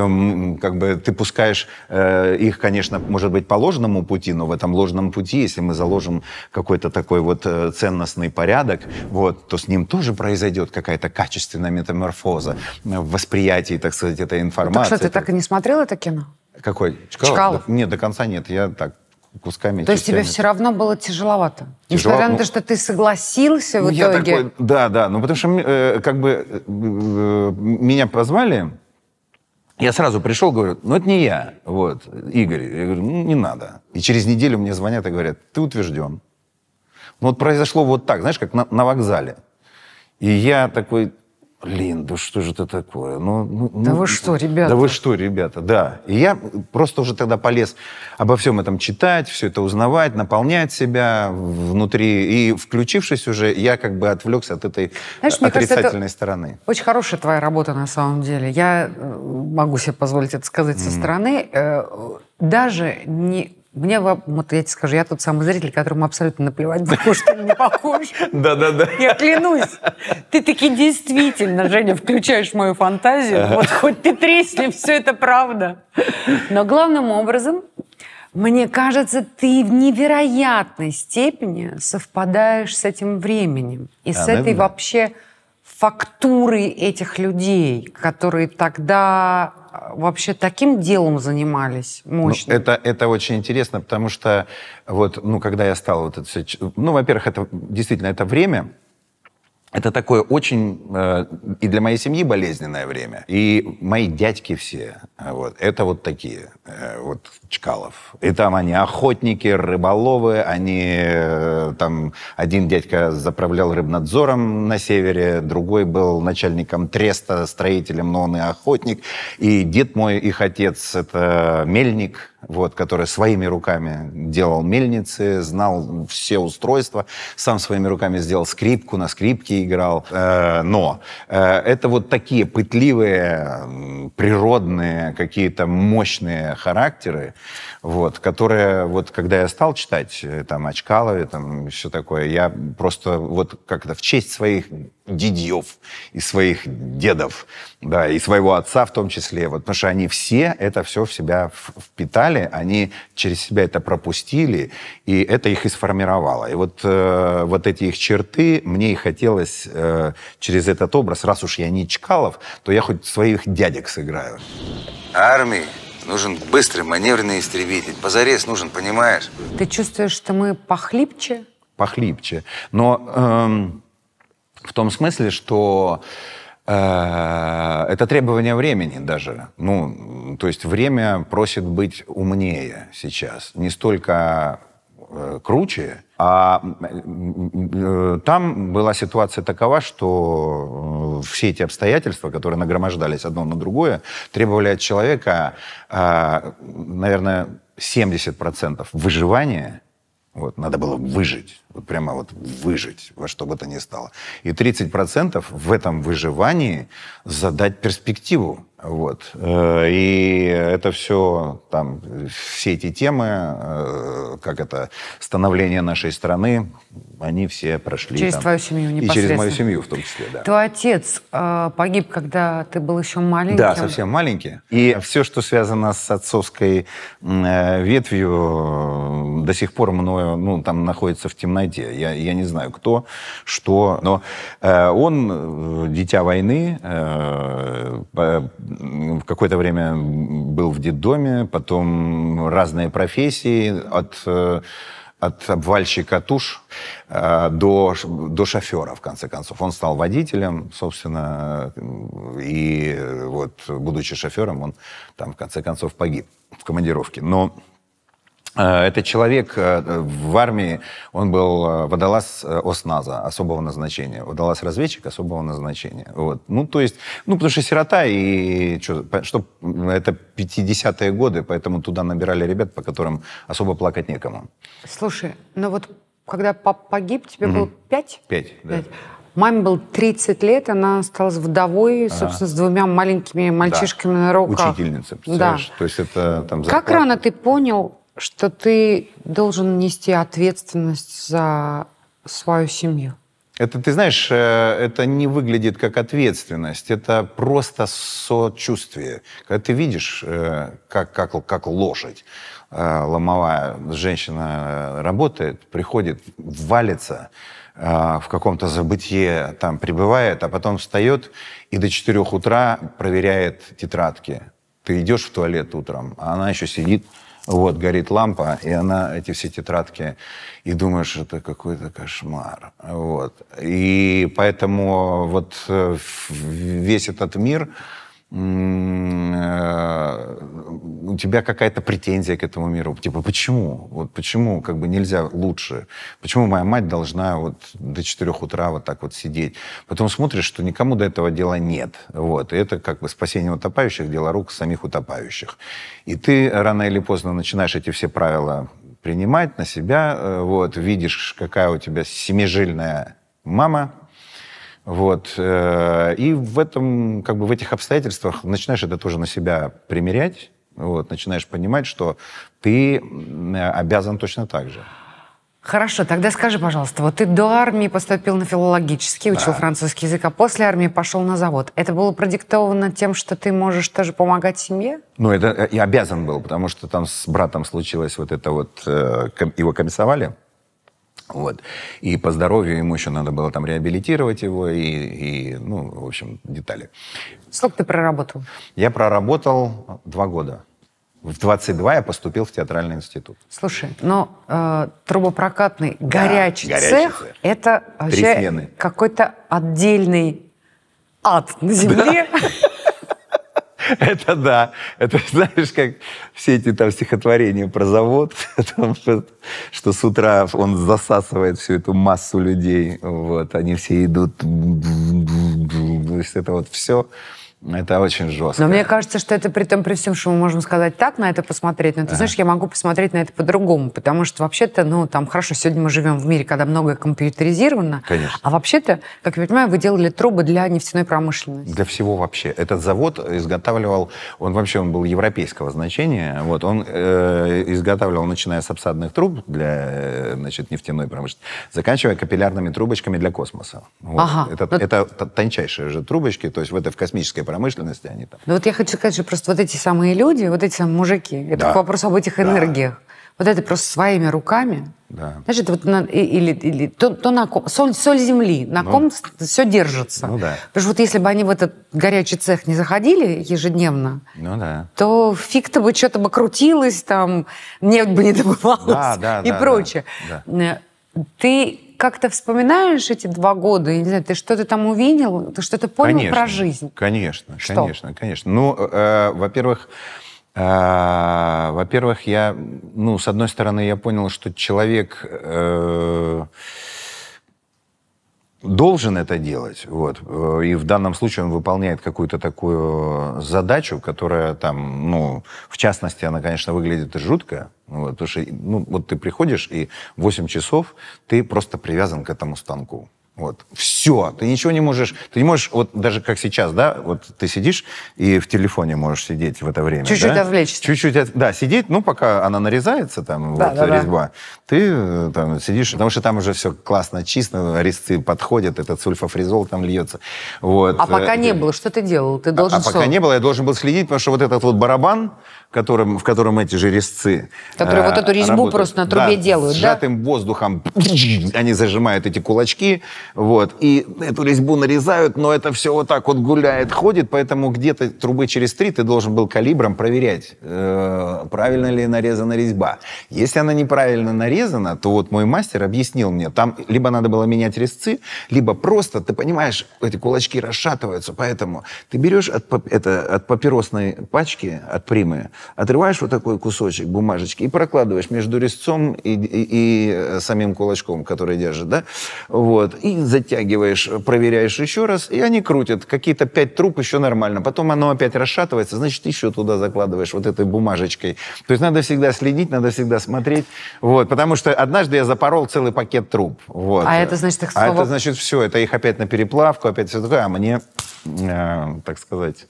как бы, ты пускаешь э, их, конечно, может быть, по ложному пути, но в этом ложном пути есть если мы заложим какой-то такой вот э, ценностный порядок, вот, то с ним тоже произойдет какая-то качественная метаморфоза в восприятии, так сказать, этой информации. Ну, так что, ты так и не смотрел это кино? Какой? Чкалов? Чкалов. Нет, до конца нет, я так кусками. То есть тебе все равно было тяжеловато? Тяжеловато. Несмотря на ну, то, что ты согласился ну, в итоге? Я такой, да, да, ну потому что э, как бы э, э меня позвали, я сразу пришел, говорю, ну это не я, вот, Игорь. Я говорю, ну не надо. И через неделю мне звонят и говорят, ты утвержден. Ну вот произошло вот так, знаешь, как на, на вокзале. И я такой, Лин, да что же это такое? Ну, ну, да ну, вы что, ребята? Да вы что, ребята, да. И я просто уже тогда полез обо всем этом читать, все это узнавать, наполнять себя внутри. И включившись уже, я как бы отвлекся от этой Знаешь, отрицательной кажется, это стороны. Очень хорошая твоя работа на самом деле. Я э, могу себе позволить это сказать mm-hmm. со стороны. Э, даже не мне, вот я тебе скажу, я тот самый зритель, которому абсолютно наплевать, потому что он не похож. Да-да-да. Я клянусь. Ты таки действительно, Женя, включаешь мою фантазию. Вот хоть ты тресни, все это правда. Но главным образом, мне кажется, ты в невероятной степени совпадаешь с этим временем и с а, этой вообще фактурой этих людей, которые тогда вообще таким делом занимались ну, мощно. Ну, это, это очень интересно, потому что вот, ну, когда я стал вот это все... Ну, во-первых, это действительно это время, это такое очень э, и для моей семьи болезненное время. И мои дядьки все, э, вот, это вот такие, э, вот Чкалов. И там они охотники, рыболовы, они э, там, один дядька заправлял рыбнадзором на севере, другой был начальником треста, строителем, но он и охотник. И дед мой, их отец, это мельник, вот, который своими руками делал мельницы, знал все устройства, сам своими руками сделал скрипку, на скрипке играл. Э, но э, это вот такие пытливые, природные, какие-то мощные характеры, вот, которая, вот, когда я стал читать, э, там, Очкалове, там, все такое, я просто, вот, как-то в честь своих дедьев и своих дедов, да, и своего отца в том числе, вот, потому что они все это все в себя впитали, они через себя это пропустили, и это их и сформировало. И вот, э, вот эти их черты, мне и хотелось э, через этот образ, раз уж я не Чкалов, то я хоть своих дядек сыграю. Армии Нужен быстрый маневренный истребитель. Позарез нужен, понимаешь? Ты чувствуешь, что мы похлипче? Похлипче. Но эм, в том смысле, что э, это требование времени даже. Ну, то есть время просит быть умнее сейчас. Не столько э, круче, а там была ситуация такова, что э, все эти обстоятельства, которые нагромождались одно на другое, требовали от человека, а, наверное, 70% выживания. Вот, надо было выжить вот прямо вот выжить во что бы то ни стало. И 30% в этом выживании задать перспективу. Вот. Э, и это все, там, все эти темы, э, как это, становление нашей страны, они все прошли. Через там, твою семью непосредственно. И через мою семью в том числе, да. Твой отец э, погиб, когда ты был еще маленький Да, совсем маленький. И все, что связано с отцовской ветвью, до сих пор мною, ну, там находится в темноте знаете, я, я не знаю кто, что, но э, он э, дитя войны, э, э, в какое-то время был в детдоме, потом разные профессии от... Э, от обвальщика туш до, до шофера, в конце концов. Он стал водителем, собственно, и вот, будучи шофером, он там, в конце концов, погиб в командировке. Но Э, это человек э, в армии, он был э, водолаз ОСНАЗа, особого назначения, водолаз-разведчик особого назначения. Вот. Ну, то есть, ну, потому что сирота, и что, что это 50-е годы, поэтому туда набирали ребят, по которым особо плакать некому. Слушай, ну вот когда пап погиб, тебе угу. было 5? 5, да. 5. Маме было 30 лет, она осталась вдовой, ага. собственно, с двумя маленькими мальчишками да. на руках. Учительница, представляешь? Да. То есть это там... Как зарплата. рано ты понял, что ты должен нести ответственность за свою семью. Это, ты знаешь, э, это не выглядит как ответственность, это просто сочувствие. Когда ты видишь, э, как, как, как лошадь э, ломовая женщина работает, приходит, валится, в каком-то забытье там пребывает, а потом встает и до 4 утра проверяет тетрадки. Ты идешь в туалет утром, а она еще сидит вот, горит лампа, и она, эти все тетрадки, и думаешь, это какой-то кошмар, вот. И поэтому вот э, весь этот мир, Э, у тебя какая-то претензия к этому миру. Типа, почему? Вот почему как бы нельзя лучше? Почему моя мать должна вот до 4 утра вот так вот сидеть? Потом смотришь, что никому до этого дела нет. Вот. И это как бы спасение утопающих, дело рук самих утопающих. И ты рано или поздно начинаешь эти все правила принимать на себя. Э, вот. Видишь, какая у тебя семижильная мама, вот. Э, и в этом, как бы в этих обстоятельствах начинаешь это тоже на себя примерять, вот, начинаешь понимать, что ты обязан точно так же. Хорошо, тогда скажи, пожалуйста, вот ты до армии поступил на филологический, учил да. французский язык, а после армии пошел на завод. Это было продиктовано тем, что ты можешь тоже помогать семье? Ну, это и э, обязан был, потому что там с братом случилось вот это вот, э, его комиссовали. Вот. И по здоровью ему еще надо было там реабилитировать его и, и ну, в общем, детали. Сколько ты проработал? Я проработал два года. В 22 я поступил в театральный институт. Слушай, но э, трубопрокатный да, горячий, горячий цех, цех. это вообще какой-то отдельный ад на земле. Да. Это да. Это знаешь, как все эти там стихотворения про завод, что с утра он засасывает всю эту массу людей. Вот, они все идут. то есть Это вот все. Это очень жестко. Но мне кажется, что это при том, при всем, что мы можем сказать так на это посмотреть, но ты а. знаешь, я могу посмотреть на это по-другому, потому что вообще-то, ну, там, хорошо, сегодня мы живем в мире, когда многое компьютеризировано. Конечно. А вообще-то, как я понимаю, вы делали трубы для нефтяной промышленности. Для всего вообще. Этот завод изготавливал, он вообще он был европейского значения, вот, он э, изготавливал, начиная с обсадных труб для, э, значит, нефтяной промышленности, заканчивая капиллярными трубочками для космоса. Вот. Ага. Это, но... Ну это тончайшие же трубочки, то есть в этой в космической промышленности, они там... Ну вот я хочу сказать, что просто вот эти самые люди, вот эти самые мужики, это да. вопрос об этих энергиях. Да. Вот это просто своими руками. Да. Знаешь, это вот на, или, или то, то на ком, соль, соль земли, на ну, ком все держится. Ну, да. Потому что вот если бы они в этот горячий цех не заходили ежедневно, ну, да. то фиг-то бы что-то бы крутилось, там, нефть бы не добывалась да, да, и да, прочее. Да, да. Э, ты как-то вспоминаешь эти два года, я не знаю, ты что-то там увидел, ты что-то понял конечно, про жизнь? Конечно, что? конечно, конечно. Ну, э, во-первых, э, во-первых, я, ну, с одной стороны, я понял, что человек э, должен это делать, вот, э, и в данном случае он выполняет какую-то такую задачу, которая там, ну, в частности, она, конечно, выглядит жутко, вот, потому что ну, вот ты приходишь, и 8 часов ты просто привязан к этому станку. Вот. Все. Ты ничего не можешь... Ты не можешь, вот даже как сейчас, да, вот ты сидишь и в телефоне можешь сидеть в это время. Чуть-чуть да? отвлечься. Чуть-чуть, от... да, сидеть, ну, пока она нарезается, там, да, вот, да, резьба. Да. Ты э, там сидишь, потому что там уже все классно, чисто, резцы подходят, этот сульфофризол там льется. Вот. А пока э, не было, что ты делал? Ты а, должен... А, а пока не было, я должен был следить, потому что вот этот вот барабан, в котором, в котором эти же резцы Которые э, вот эту резьбу работают. просто на трубе да, делают, сжатым да? воздухом они зажимают эти кулачки, вот, и эту резьбу нарезают, но это все вот так вот гуляет, ходит, поэтому где-то трубы через три ты должен был калибром проверять, э, правильно ли нарезана резьба. Если она неправильно нарезана, то вот мой мастер объяснил мне, там либо надо было менять резцы, либо просто, ты понимаешь, эти кулачки расшатываются, поэтому ты берешь от, это, от папиросной пачки, от примы, Отрываешь вот такой кусочек бумажечки и прокладываешь между резцом и, и, и э, самим кулачком, который держит, да? Вот. И затягиваешь, проверяешь еще раз, и они крутят. Какие-то пять труб еще нормально. Потом оно опять расшатывается, значит, еще туда закладываешь вот этой бумажечкой. То есть надо всегда следить, надо всегда смотреть. Вот. Потому что однажды я запорол целый пакет труб. Вот. А это значит их слово... А это значит все. Это их опять на переплавку, опять все такое. А мне, э, так сказать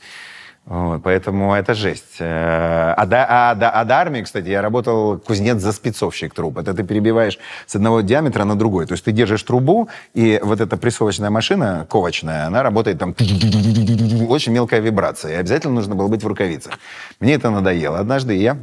поэтому это жесть. Э, а да, а, да, а до армии, кстати, я работал кузнец за спецовщик труб. Это ты перебиваешь с одного диаметра на другой. То есть ты держишь трубу, и вот эта прессовочная машина, ковочная, она работает там... Очень мелкая вибрация. И обязательно нужно было быть в рукавицах. Мне это надоело. Однажды я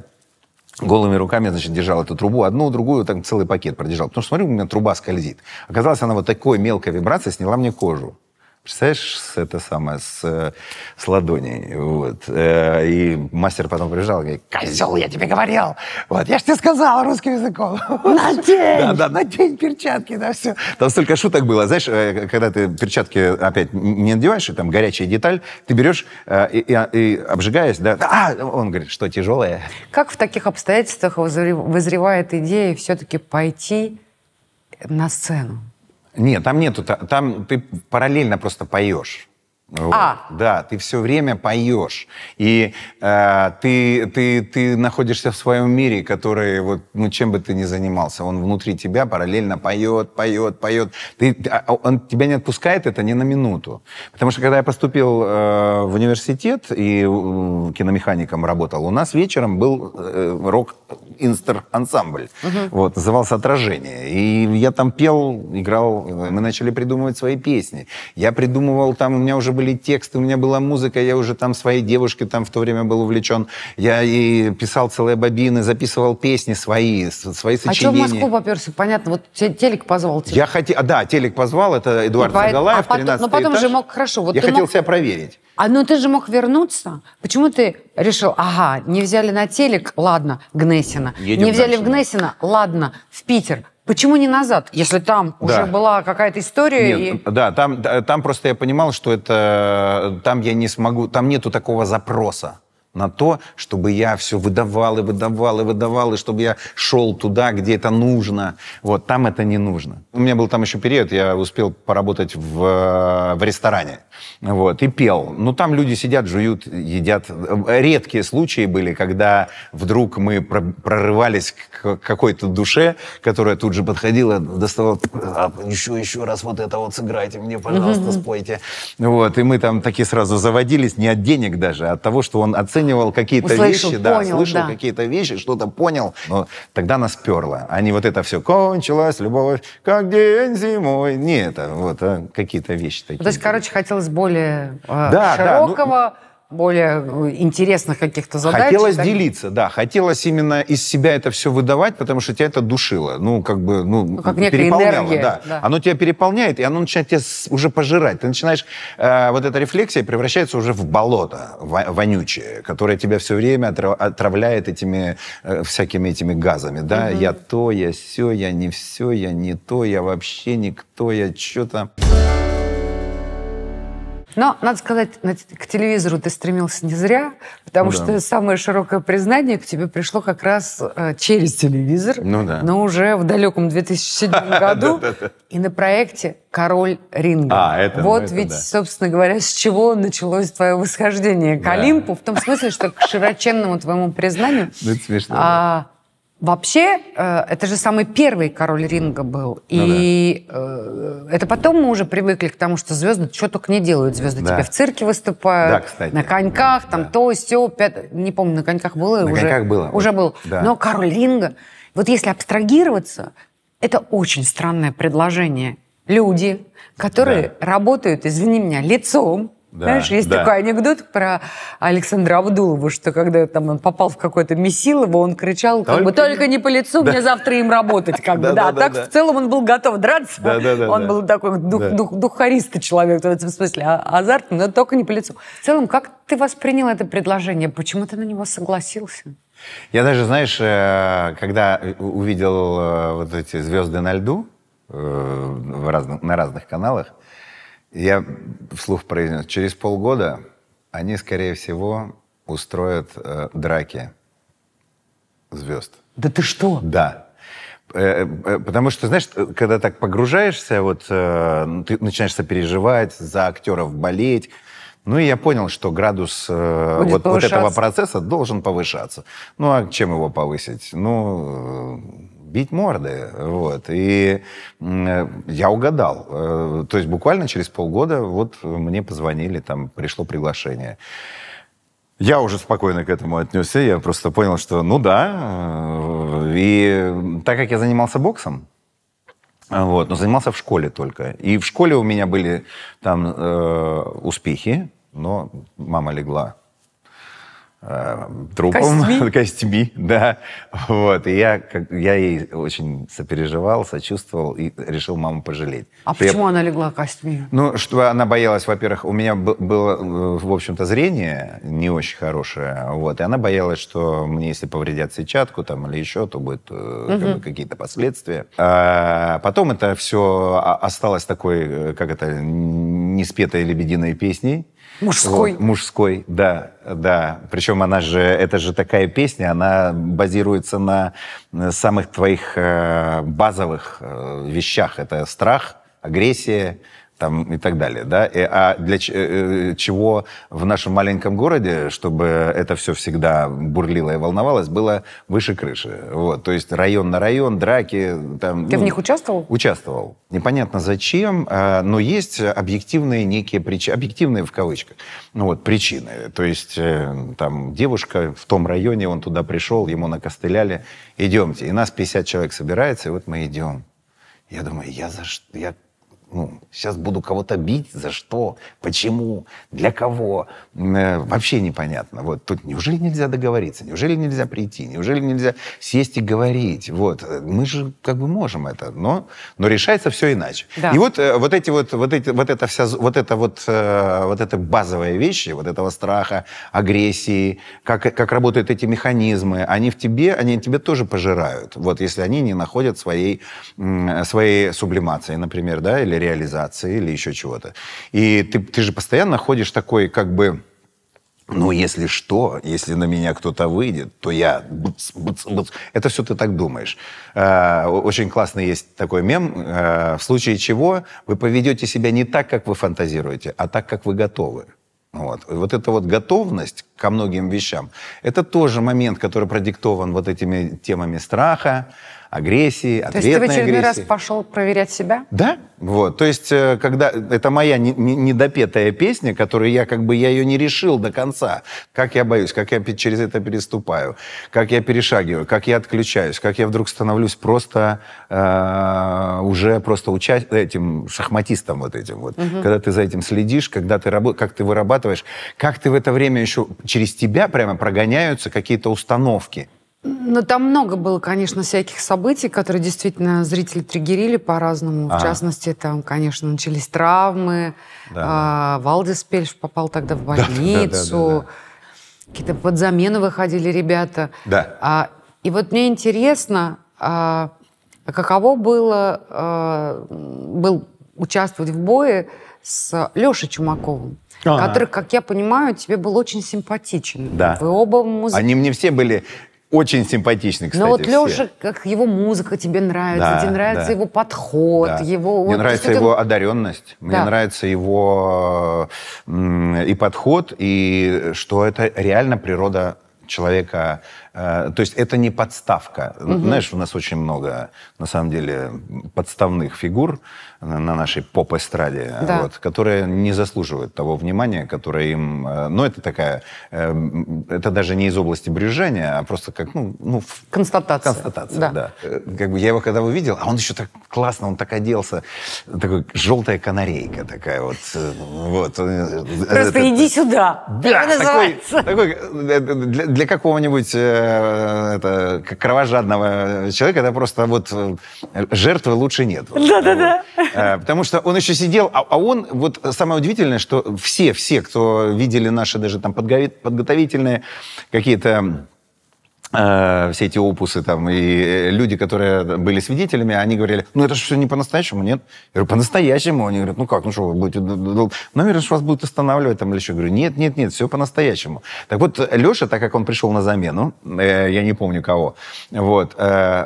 голыми руками, значит, держал эту трубу, одну, другую, там целый пакет продержал. Потому что, смотрю, у меня труба скользит. Оказалось, она вот такой мелкой вибрацией сняла мне кожу. Представляешь, это самое, с, э, с ладоней, вот. Э, и мастер потом прижал и говорит, козел, я тебе говорил, вот, я же тебе сказал русским языком. Надень! Да, да, надень перчатки, да, все. Там столько шуток было, знаешь, э, когда ты перчатки опять не надеваешь, и там горячая деталь, ты берешь и, и, и обжигаясь, да, а, он говорит, что, тяжелое. Как в таких обстоятельствах вызревает идея все-таки пойти на сцену? Нет, там нету, там ты параллельно просто поешь. Вот. А. Да, ты все время поешь. И э, ты, ты, ты находишься в своем мире, который, вот, ну, чем бы ты ни занимался, он внутри тебя параллельно поет, поет, поет. Ты, а, а, он тебя не отпускает это ни на минуту. Потому что когда я поступил э, в университет и э, киномехаником работал, у нас вечером был э, рок-инстр-ансамбль. Угу. Вот, назывался «Отражение». И я там пел, играл, мы начали придумывать свои песни. Я придумывал там, у меня уже были были тексты, у меня была музыка, я уже там своей девушке там в то время был увлечен. Я и писал целые бобины, записывал песни свои, свои а сочинения. А что в Москву поперся? Понятно, вот телек позвал тебя. Я хотел, а, да, телек позвал, это Эдуард по... 13 Но потом ну, этаж. же мог, хорошо. Вот я хотел мог... себя проверить. А ну ты же мог вернуться. Почему ты решил, ага, не взяли на телек, ладно, Гнесина. Едем не взяли дальше. в Гнесина, ладно, в Питер. Почему не назад, если там да. уже была какая-то история? Нет, и... Да, там, там просто я понимал, что это там я не смогу, там нету такого запроса на то, чтобы я все выдавал и выдавал и выдавал, и чтобы я шел туда, где это нужно. Вот там это не нужно. У меня был там еще период, я успел поработать в, э, в ресторане вот, и пел. Но ну, там люди сидят, жуют, едят. Редкие случаи были, когда вдруг мы прорывались к какой-то душе, которая тут же подходила, доставала, «А, еще, еще раз вот это вот сыграйте мне, пожалуйста, спойте. Вот, и мы там такие сразу заводились, не от денег даже, а от того, что он оценивал какие-то вещи, понял, да, слышал да. какие-то вещи, что-то понял, но тогда нас перло. Они а вот это все кончилось, любовь, как день зимой». Не это, вот, а какие-то вещи такие. То есть, короче, хотелось более э, да, широкого... Да, ну более э, интересных каких-то задач. Хотелось так... делиться, да. Хотелось именно из себя это все выдавать, потому что тебя это душило. Ну, как бы, ну, ну как переполняло. Энергия, да. да. Оно тебя переполняет, и оно начинает тебя уже пожирать. Ты начинаешь... Э, вот эта рефлексия превращается уже в болото вонючее, которое тебя все время отравляет этими э, всякими этими газами, да. Угу. Я то, я все, я не все, я не то, я вообще никто, я что-то... Но, надо сказать, к телевизору ты стремился не зря, потому ну, что самое широкое признание к тебе пришло как раз э, через телевизор, ну, да. но уже в далеком 2007 году и на проекте «Король ринга». А, это, ну, вот ведь, собственно говоря, с чего началось твое восхождение к Олимпу, в том смысле, что к широченному твоему признанию. Ну, смешно. А, Вообще, э, это же самый первый король ринга был. Ну И да. Э, это потом мы уже привыкли к тому, что звезды что только не делают. Звезды да. тебе в цирке выступают, да, на коньках, да, там да. то, все, пят... не помню, на коньках было. На уже, коньках было. Уже был. Да. Но король ринга, вот если абстрагироваться, это очень странное предложение. Люди, которые да. работают, извини меня, лицом, да, Знаешь, есть да. такой анекдот про Александра Абдулова, что когда там он попал в какое-то Месилово, он кричал, только... как бы, только не по лицу, да. мне завтра им работать, как бы, да. А так в целом он был готов драться. Он был такой духаристый человек в этом смысле, а, азарт, но только не по лицу. В целом, как ты воспринял это предложение? Почему ты на него согласился? Я даже, знаешь, э, когда увидел э, вот эти звезды на льду э, на разных каналах, я вслух произнес, через полгода они, скорее всего, устроят э, драки звезд. Да ты что? Да. Э, э, э, потому что, знаешь, когда так погружаешься, вот ну, ты начинаешь сопереживать, за актеров болеть. Ну и я понял, что градус вот, вот этого процесса должен повышаться. Ну а чем его повысить? Ну, бить морды. Вот. И э, я угадал. Э, то есть буквально через полгода вот мне позвонили, там пришло приглашение. Я уже спокойно к этому отнесся, я просто понял, что ну да. Э, и так как я занимался боксом, вот, но занимался в школе только. И в школе у меня были там э, успехи, но мама легла Э, трупом, костьми, костьми да. Вот. И я, как, я ей очень сопереживал, сочувствовал и решил маму пожалеть. А что почему я... она легла костьми? Ну, что она боялась, во-первых, у меня было, э, в общем-то, зрение не очень хорошее, вот, и она боялась, что мне, если повредят сетчатку там или еще, то будут угу. Э, как бы, какие-то последствия. А потом это все осталось такой, как это, неспетой лебединой песней, Мужской. Вот, мужской, да, да. Причем она же, это же такая песня, она базируется на самых твоих э, базовых э, вещах. Это страх, агрессия, там и так далее, да? И, а для э, э, чего в нашем маленьком городе, чтобы это все всегда бурлило и волновалось, было выше крыши, вот, то есть район на район, драки, там. Ты ну, в них участвовал? Участвовал. Непонятно зачем, а, но есть объективные некие причины, объективные в кавычках, ну вот причины, то есть э, там девушка в том районе, он туда пришел, ему накостыляли, идемте, и нас 50 человек собирается, и вот мы идем. Я думаю, я за что? Я ну, сейчас буду кого-то бить, за что, почему, для кого, э, вообще непонятно. Вот тут неужели нельзя договориться, неужели нельзя прийти, неужели нельзя сесть и говорить. Вот э, мы же как бы можем это, но но решается все иначе. Да. И вот э, вот эти вот вот эти вот эта вся вот это вот вот это базовые вещи, вот этого страха, агрессии, как как работают эти механизмы, они в тебе, они тебе тоже пожирают. Вот если они не находят своей своей сублимации, например, да, или самореализации или еще чего-то. И ты, ты же постоянно ходишь такой, как бы, ну, если что, если на меня кто-то выйдет, то я... Бц, бц, бц. Это все ты так думаешь. А, очень классный есть такой мем. А, В случае чего вы поведете себя не так, как вы фантазируете, а так, как вы готовы. Вот. И вот эта вот готовность ко многим вещам, это тоже момент, который продиктован вот этими темами страха, агрессии, ответной агрессии. То есть ты в очередной агрессии. раз пошел проверять себя? Да. Вот, то есть, э, когда это моя недопетая песня, которую я как бы я ее не решил до конца, как я боюсь, как я через это переступаю, как я перешагиваю, как я отключаюсь, как я вдруг становлюсь просто э, уже просто уча этим шахматистом вот этим вот, угу. когда ты за этим следишь, когда ты работаешь, как ты вырабатываешь, как ты в это время еще через тебя прямо прогоняются какие-то установки, ну, там много было, конечно, всяких событий, которые действительно зрители триггерили по-разному. А-а-а. В частности, там, конечно, начались травмы. А, Валдис Пельш попал тогда в больницу. Какие-то подзамены выходили ребята. Да. А, и вот мне интересно, а, а каково было а, был участвовать в бое с Лешей Чумаковым? А-а-а. который, как я понимаю, тебе был очень симпатичен. Да. Вы оба музыканты. Они мне все были очень симпатичный, ну кстати. Но вот Леша, все. как его музыка тебе нравится, да, тебе нравится да. его подход, да. его... Мне вот, нравится его он... одаренность, да. мне нравится его и подход, и что это реально природа человека Э, то есть это не подставка. Угу. Знаешь, у нас очень много, на самом деле, подставных фигур на нашей поп-эстраде, да. вот, которые не заслуживают того внимания, которое им... Ну, это такая... Эм, это даже не из области брюзжания, а просто как, ну... ну констатация. Констатация, да. да. Э, как бы я его когда увидел, а он еще так классно, он так оделся. Такой желтая канарейка такая вот. вот. Просто это, иди сюда. Да, такой, такой для, для какого-нибудь Э, это, как кровожадного человека, это просто вот э, жертвы лучше нет. Да-да-да. Э, потому что он еще сидел, а, а он, вот самое удивительное, что все, все, кто видели наши даже там подготовительные какие-то Э, все эти опусы там, и э, люди, которые были свидетелями, они говорили, ну это же все не по-настоящему, нет? Я говорю, по-настоящему? Они говорят, ну как, ну что, вы будете, номер что вас будет останавливать там или еще? Я говорю, нет, нет, нет, все по-настоящему. Так вот, Леша, так как он пришел на замену, э, я не помню кого, вот,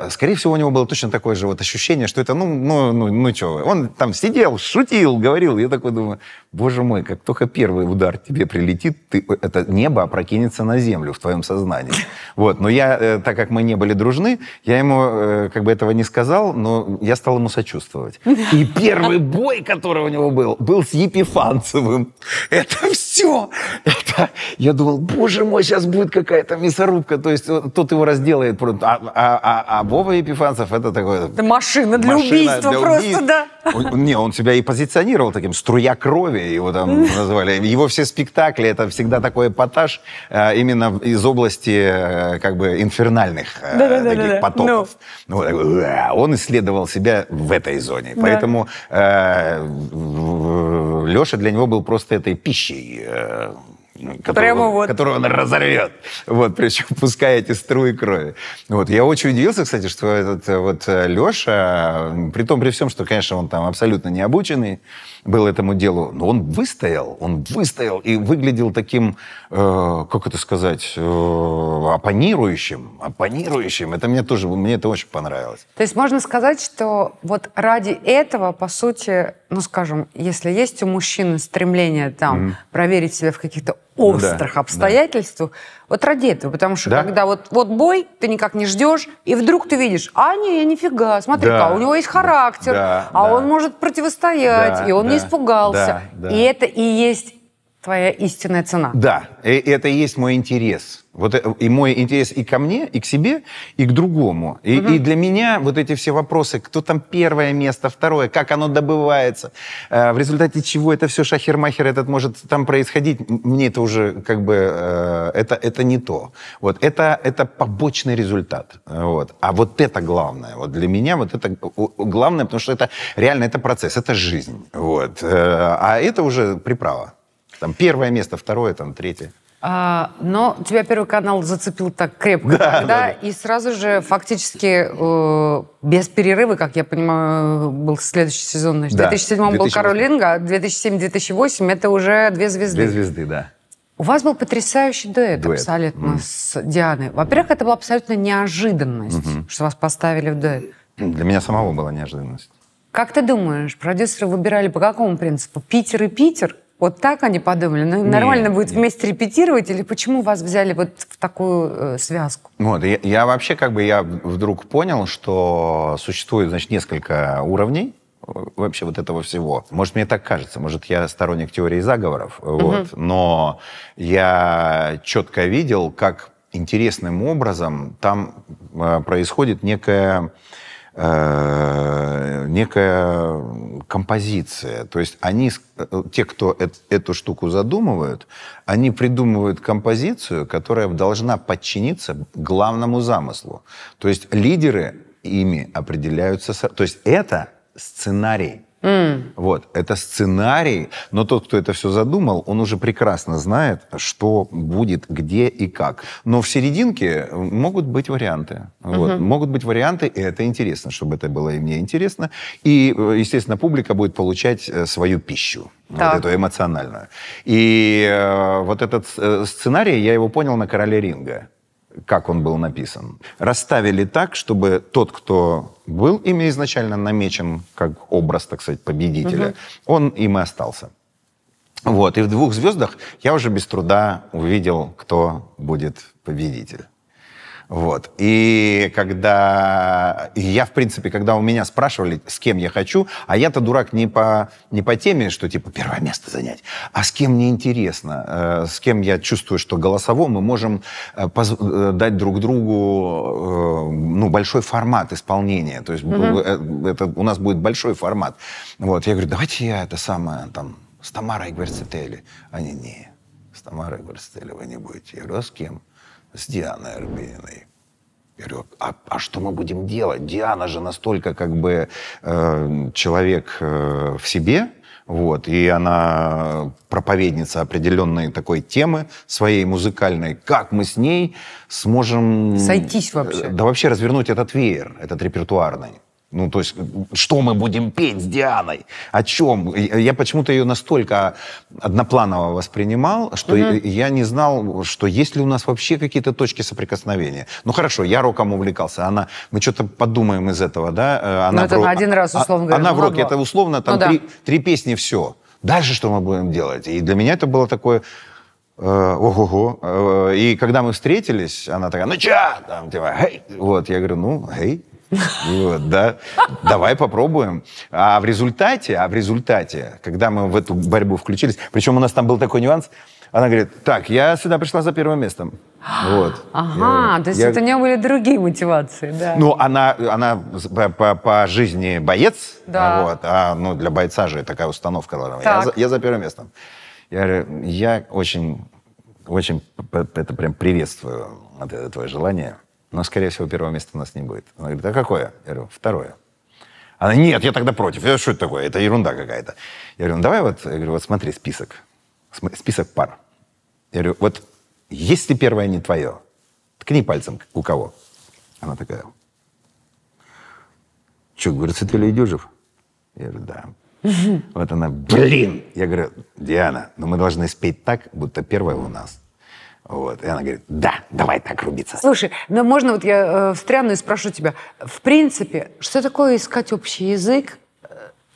скорее всего, у него было точно такое же вот ощущение, что это, ну, ну, ну, ну что вы, он там сидел, шутил, говорил, я такой думаю, боже мой, как только первый удар тебе прилетит, ты, это небо опрокинется на землю в твоем сознании. Вот, но я, э, так как мы не были дружны, я ему э, как бы этого не сказал, но я стал ему сочувствовать. И первый бой, который у него был, был с Епифанцевым. Это все! Это... Я думал, боже мой, сейчас будет какая-то мясорубка. То есть тот его разделает. А, а, а, а Вова Епифанцев это такой... Это машина для машина убийства для просто, убийств. да. Он, не, он себя и позиционировал таким, струя крови его там назвали. Его все спектакли, это всегда такой эпатаж э, именно из области как бы инфернальных э, да, таких да, потоков. Ну. Ну, он исследовал себя в этой зоне. Поэтому э, Леша для него был просто этой пищей. Э, которого, вот. которого он разорвет. Вот, причем пуская эти струи крови. Вот. Я очень удивился, кстати, что этот э, вот э, Леша, при том, при всем, что, конечно, он там абсолютно необученный был этому делу. Но он выстоял, он выстоял и выглядел таким, э, как это сказать, э, оппонирующим, оппонирующим. Это мне тоже, мне это очень понравилось. То есть можно сказать, что вот ради этого, по сути, ну, скажем, если есть у мужчины стремление там mm-hmm. проверить себя в каких-то острых да, обстоятельств. Да. Вот ради этого, потому что да? когда вот, вот бой, ты никак не ждешь, и вдруг ты видишь, а не, нифига, смотри-ка, да. А у него есть характер, да, а да. он может противостоять, да, и он да, не испугался. Да, да. И это и есть твоя истинная цена. Да, и это и есть мой интерес. Вот э, и мой интерес и ко мне, и к себе, и к другому. И, угу. и для меня вот эти все вопросы, кто там первое место, второе, как оно добывается, э, в результате чего это все шахермахер, махер этот может там происходить, мне это уже как бы, э, это, это не то. Вот это, это побочный результат. Вот. А вот это главное. Вот для меня вот это главное, потому что это реально это процесс, это жизнь. Вот. Э, а это уже приправа. Там первое место, второе, там третье. А, но тебя Первый канал зацепил так крепко, да, да, да. и сразу же фактически э, без перерыва, как я понимаю, был следующий сезон. Значит, да. В 2007 был Каролинга, 2007-2008 а это уже две звезды. Две звезды, да. У вас был потрясающий дуэт, дуэт. абсолютно mm. с Дианой. Во-первых, это была абсолютно неожиданность, mm-hmm. что вас поставили в дуэт. Для меня самого была неожиданность. Как ты думаешь, продюсеры выбирали по какому принципу? Питер и Питер – вот так они подумали? Ну, нет, нормально будет нет. вместе репетировать? Или почему вас взяли вот в такую э, связку? Вот, я, я вообще как бы, я вдруг понял, что существует, значит, несколько уровней э, вообще вот этого всего. Может, мне так кажется, может, я сторонник теории заговоров, угу. вот, но я четко видел, как интересным образом там э, происходит некая Э, некая композиция. То есть они, э, те, кто эту штуку задумывают, они придумывают композицию, которая должна подчиниться главному замыслу. То есть лидеры ими определяются. То есть это сценарий. Mm. Вот, это сценарий, но тот, кто это все задумал, он уже прекрасно знает, что будет, где и как. Но в серединке э, могут быть варианты. Mm-hmm. Вот. Могут быть варианты, и это интересно, чтобы это было и мне интересно. И, э, естественно, публика будет получать э, свою пищу, так. вот эту эмоциональную. И э, вот этот сценарий, я его понял на «Короле ринга» как он был написан. Расставили так, чтобы тот, кто был ими изначально намечен как образ, так сказать, победителя, угу. он им и остался. Вот, и в «Двух звездах» я уже без труда увидел, кто будет победитель. Вот. И когда я, в принципе, когда у меня спрашивали, с кем я хочу, а я-то дурак не по, не по теме, что типа первое место занять, а с кем мне интересно, э, с кем я чувствую, что голосово мы можем э, э, дать друг другу ну, большой формат исполнения. То есть mm-hmm. это, у нас будет большой формат. Вот. Я говорю, давайте я это самое там с Тамарой Гверцетели. Они, не, с Тамарой Гверцетели вы не будете. Я говорю, а с кем? с Дианой Арбениной. Я говорю, а, а что мы будем делать? Диана же настолько как бы э, человек э, в себе, вот, и она проповедница определенной такой темы своей музыкальной. Как мы с ней сможем... Сойтись вообще. Э, да вообще развернуть этот веер, этот репертуарный. Ну, то есть, что мы будем петь с Дианой? О чем? Э, я почему-то ее настолько однопланово воспринимал, что угу. я не знал, что есть ли у нас вообще какие-то точки соприкосновения. Ну, хорошо, я роком увлекался. Она, мы что-то подумаем из этого, да? Э, она ну, это в, на один раз, а, условно говоря. Она в ну, роке, это условно, там ну, да. три, песни, все. Дальше что мы будем делать? И для меня это было такое... Э, ого-го. И когда мы встретились, она такая, ну чё? Там, типа, Хей! Вот, я говорю, ну, эй. Вот, да? Давай попробуем. А в результате, а в результате, когда мы в эту борьбу включились, причем у нас там был такой нюанс, она говорит, так, я сюда пришла за первым местом. Вот. Ага, я, то есть я... это у нее были другие мотивации, да. Ну, она, она по, по, по жизни боец, да. вот, а ну, для бойца же такая установка. Ладно, так. Я, за, я за первым местом. Я говорю, я очень, очень это прям приветствую это твое желание но, скорее всего, первого места у нас не будет. Она говорит, а какое? Я говорю, второе. Она, нет, я тогда против. Я что это такое? Это ерунда какая-то. Я говорю, ну давай вот, я говорю, вот смотри список. Список пар. Я говорю, вот если первое не твое, ткни пальцем у кого. Она такая, что, говорит, Светлана Дюжев? Я говорю, да. Вот она, блин! Я говорю, Диана, но ну мы должны спеть так, будто первое у нас. Вот. И она говорит, да, давай так рубиться. Слушай, ну можно вот я э, встряну и спрошу тебя. В принципе, что такое искать общий язык?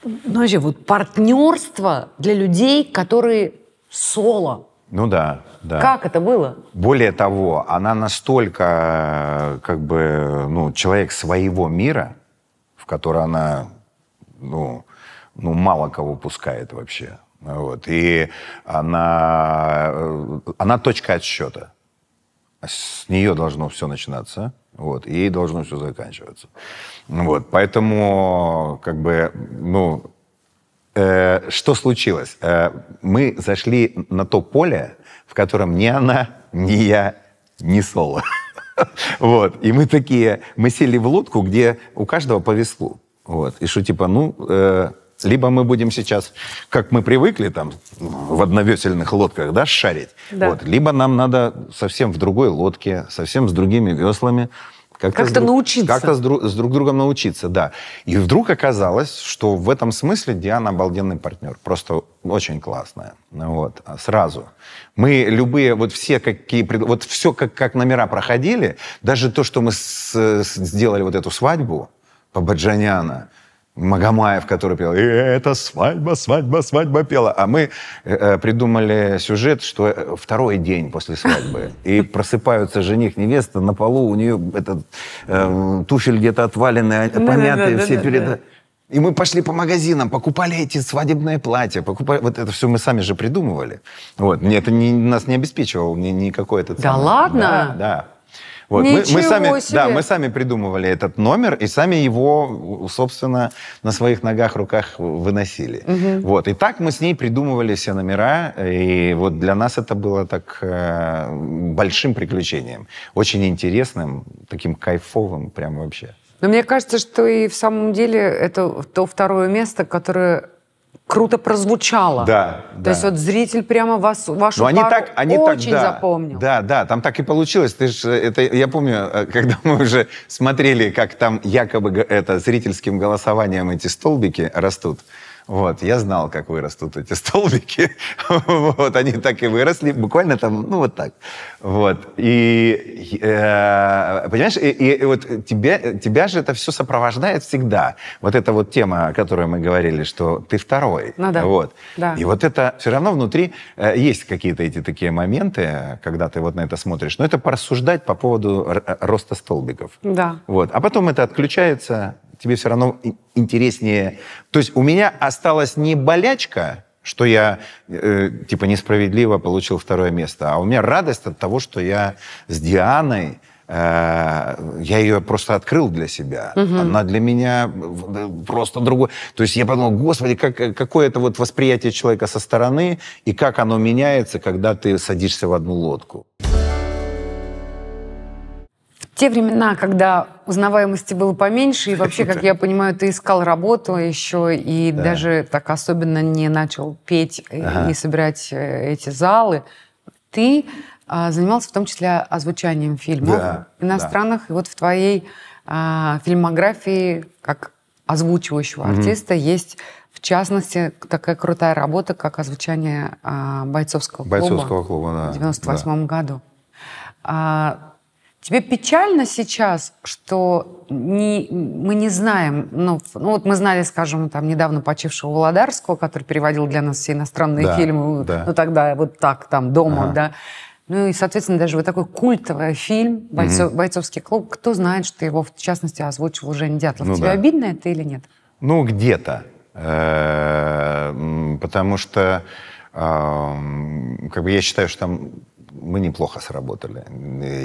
Ну вообще, вот партнерство для людей, которые соло. Ну да, да. Как это было? Более того, она настолько, э, как бы, ну, человек своего мира, в который она, ну, ну мало кого пускает вообще. Вот. И она, э, она точка отсчета. С нее должно все начинаться. Вот, и должно все заканчиваться. Вот, поэтому, как бы, ну, э, что случилось? Э, мы зашли на то поле, в котором ни она, ни я, ни соло. Вот, и мы такие, мы сели в лодку, где у каждого по веслу. Вот, и что, типа, ну, э, либо мы будем сейчас, как мы привыкли там в одновесельных лодках, да, шарить. Да. Вот. Либо нам надо совсем в другой лодке, совсем с другими веслами. Как-то, как-то друг, научиться. Как-то с, друг, с друг другом научиться, да. И вдруг оказалось, что в этом смысле Диана обалденный партнер. Просто очень классная. Ну вот, а сразу. Мы любые, вот все какие, вот все как, как номера проходили, даже то, что мы с, с, сделали вот эту свадьбу по Баджаняна, Магомаев, который пел, и это свадьба, свадьба, свадьба пела. А мы э, э придумали сюжет, что э, второй день после свадьбы. И просыпаются жених, невеста, на полу у нее этот, э, туфель где-то отваленные, а, помятые все перед... И мы пошли по магазинам, покупали эти свадебные платья, покупали... Вот это все мы сами же придумывали. Вот. Мне это не, нас не обеспечивал, ни, никакой этот... Да ладно? Да, да. Вот. Мы, мы, сами, себе. Да, мы сами придумывали этот номер и сами его, собственно, на своих ногах, руках выносили. Угу. Вот. И так мы с ней придумывали все номера. И вот для нас это было так э, большим приключением. Очень интересным, таким кайфовым прям вообще. Но мне кажется, что и в самом деле это то второе место, которое круто прозвучало. Да, То да. есть вот зритель прямо вас, вашу Но ну, они так, они очень так, да, запомнил. Да, да, там так и получилось. Ты ж, это, я помню, э, когда мы уже смотрели, как там якобы это зрительским голосованием эти столбики растут, вот, я знал, как вырастут эти столбики. вот, они так и выросли, буквально там, ну, вот так. Вот, и, э, понимаешь, и, и, и вот тебе, тебя же это все сопровождает всегда. Вот эта вот тема, о которой мы говорили, что ты второй. Ну да. Вот. Да. И вот это все равно внутри э, есть какие-то эти такие моменты, когда ты вот на это смотришь. Но это порассуждать по поводу э, роста столбиков. Да. Вот, а потом это отключается, тебе все равно интереснее. То есть у меня осталась не болячка, что я э, типа несправедливо получил второе место, а у меня радость от того, что я с Дианой э, я ее просто открыл для себя. Угу. Она для меня э, просто другой. То есть я подумал, господи, как, э, какое это вот восприятие человека со стороны, и как оно меняется, когда ты садишься в одну лодку те времена, когда узнаваемости было поменьше, и вообще, как я понимаю, ты искал работу еще, и да. даже так особенно не начал петь ага. и собирать э, эти залы, ты а, занимался в том числе озвучанием фильмов да, иностранных, да. и вот в твоей а, фильмографии как озвучивающего угу. артиста есть в частности, такая крутая работа, как озвучание а, бойцовского, бойцовского клуба, клуба да, в 98 да. году. А, Тебе печально сейчас, что не, мы не знаем, ну, ну вот мы знали, скажем, там недавно почившего Володарского, который переводил для нас все иностранные да, фильмы, да. ну тогда вот так, там, дома, ага. да. Ну и, соответственно, даже вот такой культовый фильм «Бойцов, «Бойцовский клуб», кто знает, что его, в частности, озвучивал Женя Дятлов. Ну, Тебе да. обидно это или нет? Ну, где-то. Э, потому что как бы я считаю, что там мы неплохо сработали,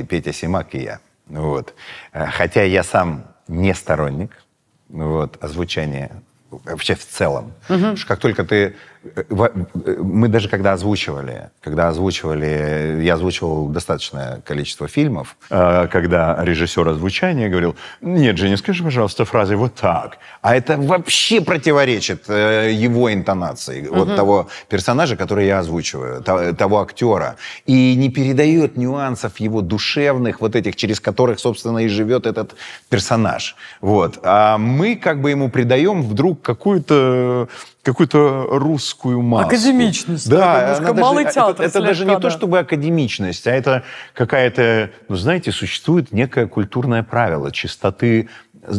и Петя Симак и я. Вот. Э, хотя я сам не сторонник вот, озвучания вообще в целом. Угу. Потому что как только ты Э, мы даже когда озвучивали, когда озвучивали, я озвучивал достаточное количество фильмов, э, когда режиссер озвучания говорил, нет, Женя, скажи, пожалуйста, фразы вот так. А это вообще противоречит э, его интонации, угу. вот того персонажа, который я озвучиваю, того актера. И не передает нюансов его душевных, вот этих, через которых, собственно, и живет этот персонаж. Вот. А мы как бы ему придаем вдруг какую-то какую-то русскую маску, Академичность. Да, немножко малый театр. Это, это даже не то, чтобы академичность, а это какая-то, ну, знаете, существует некое культурное правило чистоты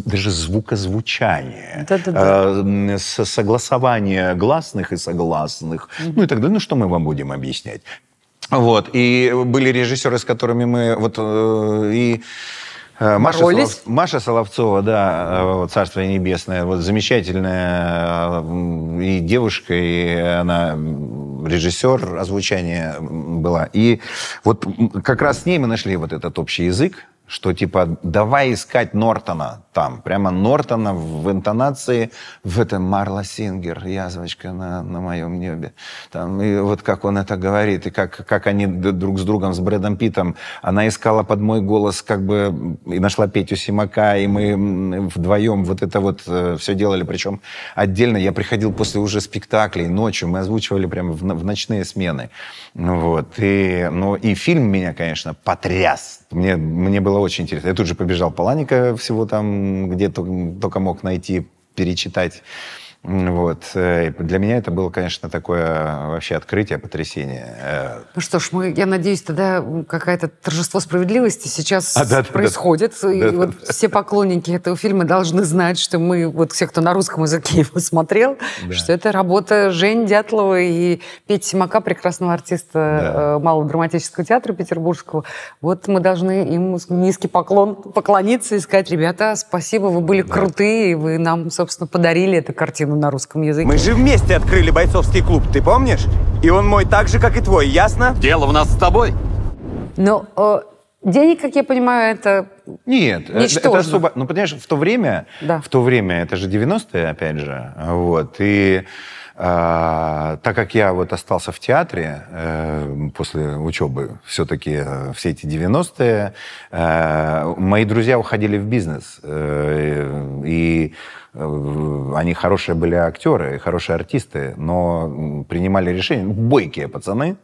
даже звукозвучания, да -да -да. Э, согласования гласных и согласных, mm -hmm. ну и так далее. Ну, что мы вам будем объяснять? Вот, и были режиссеры, с которыми мы вот э, и Э, Маша, Солов... Маша Соловцова, да, э, «Царство небесное», вот замечательная э, и девушка, и она режиссер озвучания была. И вот как раз с ней мы нашли вот этот общий язык, что типа давай искать Нортона там, прямо Нортона в интонации, в этом Марла Сингер, язвочка на, на моем небе. Там, и вот как он это говорит, и как, как они друг с другом, с Брэдом Питом. Она искала под мой голос как бы, и нашла Петю Симака, и мы вдвоем вот это вот э, все делали, причем отдельно. Я приходил после уже спектаклей ночью, мы озвучивали прямо в, в ночные смены. Вот. И, ну, и фильм меня, конечно, потряс мне, мне было очень интересно. Я тут же побежал по ланика всего там, где только мог найти, перечитать. Вот. Э, для меня это было, конечно, такое э, вообще открытие, потрясение. Э, ну что ж, мы, я надеюсь, тогда какое-то торжество справедливости сейчас а, да, происходит. Да, и да, вот да. все поклонники этого фильма должны знать, что мы, вот все, кто на русском языке его смотрел, да. что это работа Жень Дятлова и Пети Симака, прекрасного артиста да. Малого драматического театра петербургского. Вот мы должны им низкий поклон поклониться и сказать, ребята, спасибо, вы были да. крутые, вы нам, собственно, подарили эту картину на русском языке. Мы же вместе открыли бойцовский клуб, ты помнишь? И он мой так же, как и твой, ясно? Дело в нас с тобой. Но ну, э, денег, как я понимаю, это Нет, ничтожно. это особо... Ну, понимаешь, в то время, да. в то время, это же 90-е, опять же, вот, и... А, так как я вот остался в театре э, после учебы, все-таки э, все эти 90-е, э, мои друзья уходили в бизнес. Э, и Э, они хорошие были актеры, хорошие артисты, но принимали решения, ну, бойкие пацаны,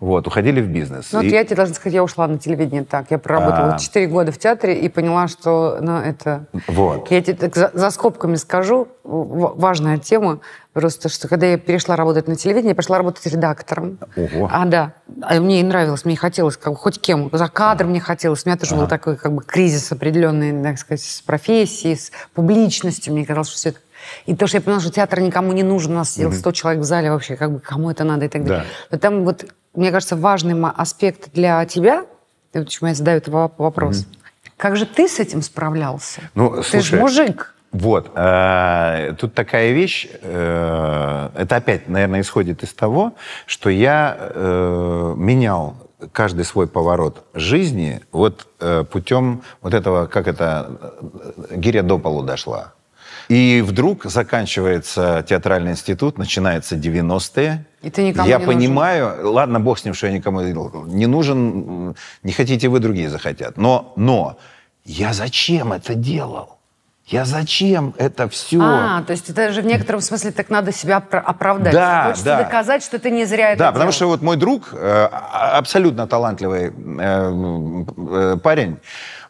вот, уходили в бизнес. Ну, и... вот я тебе должна сказать, я ушла на телевидение так. Я проработала а... 4 года в театре и поняла, что ну, это... Вот. Я тебе так за, за скобками скажу, важная тема, просто что когда я перешла работать на телевидение, я пошла работать редактором. Ого. А, да. А мне и нравилось, мне хотелось как бы, хоть кем. За кадр ага. мне хотелось. У меня тоже ага. был такой как бы кризис определенный, так сказать, с профессией, с публичностью. Мне казалось, что все это и то, что я поняла, что театр никому не нужен, у нас сидел 100 человек в зале вообще, как бы кому это надо и так далее. Да. Но там вот, мне кажется, важный аспект для тебя, почему я задаю этот вопрос, как же ты с этим справлялся? Ну, ты слушай, же мужик. Вот, э, тут такая вещь, э, это опять, наверное, исходит из того, что я э, менял каждый свой поворот жизни вот э, путем вот этого, как это, э, гиря до полу дошла. И вдруг заканчивается театральный институт, начинается 90-е. И ты никому я не понимаю, нужен. ладно, бог с ним, что я никому не нужен, не хотите вы, другие захотят. Но, но я зачем это делал? Я зачем это все? А, то есть это же в некотором смысле так надо себя оправдать. Да, Хочется да. доказать, что ты не зря это Да, делал. потому что вот мой друг, э, а, абсолютно талантливый э, э, парень,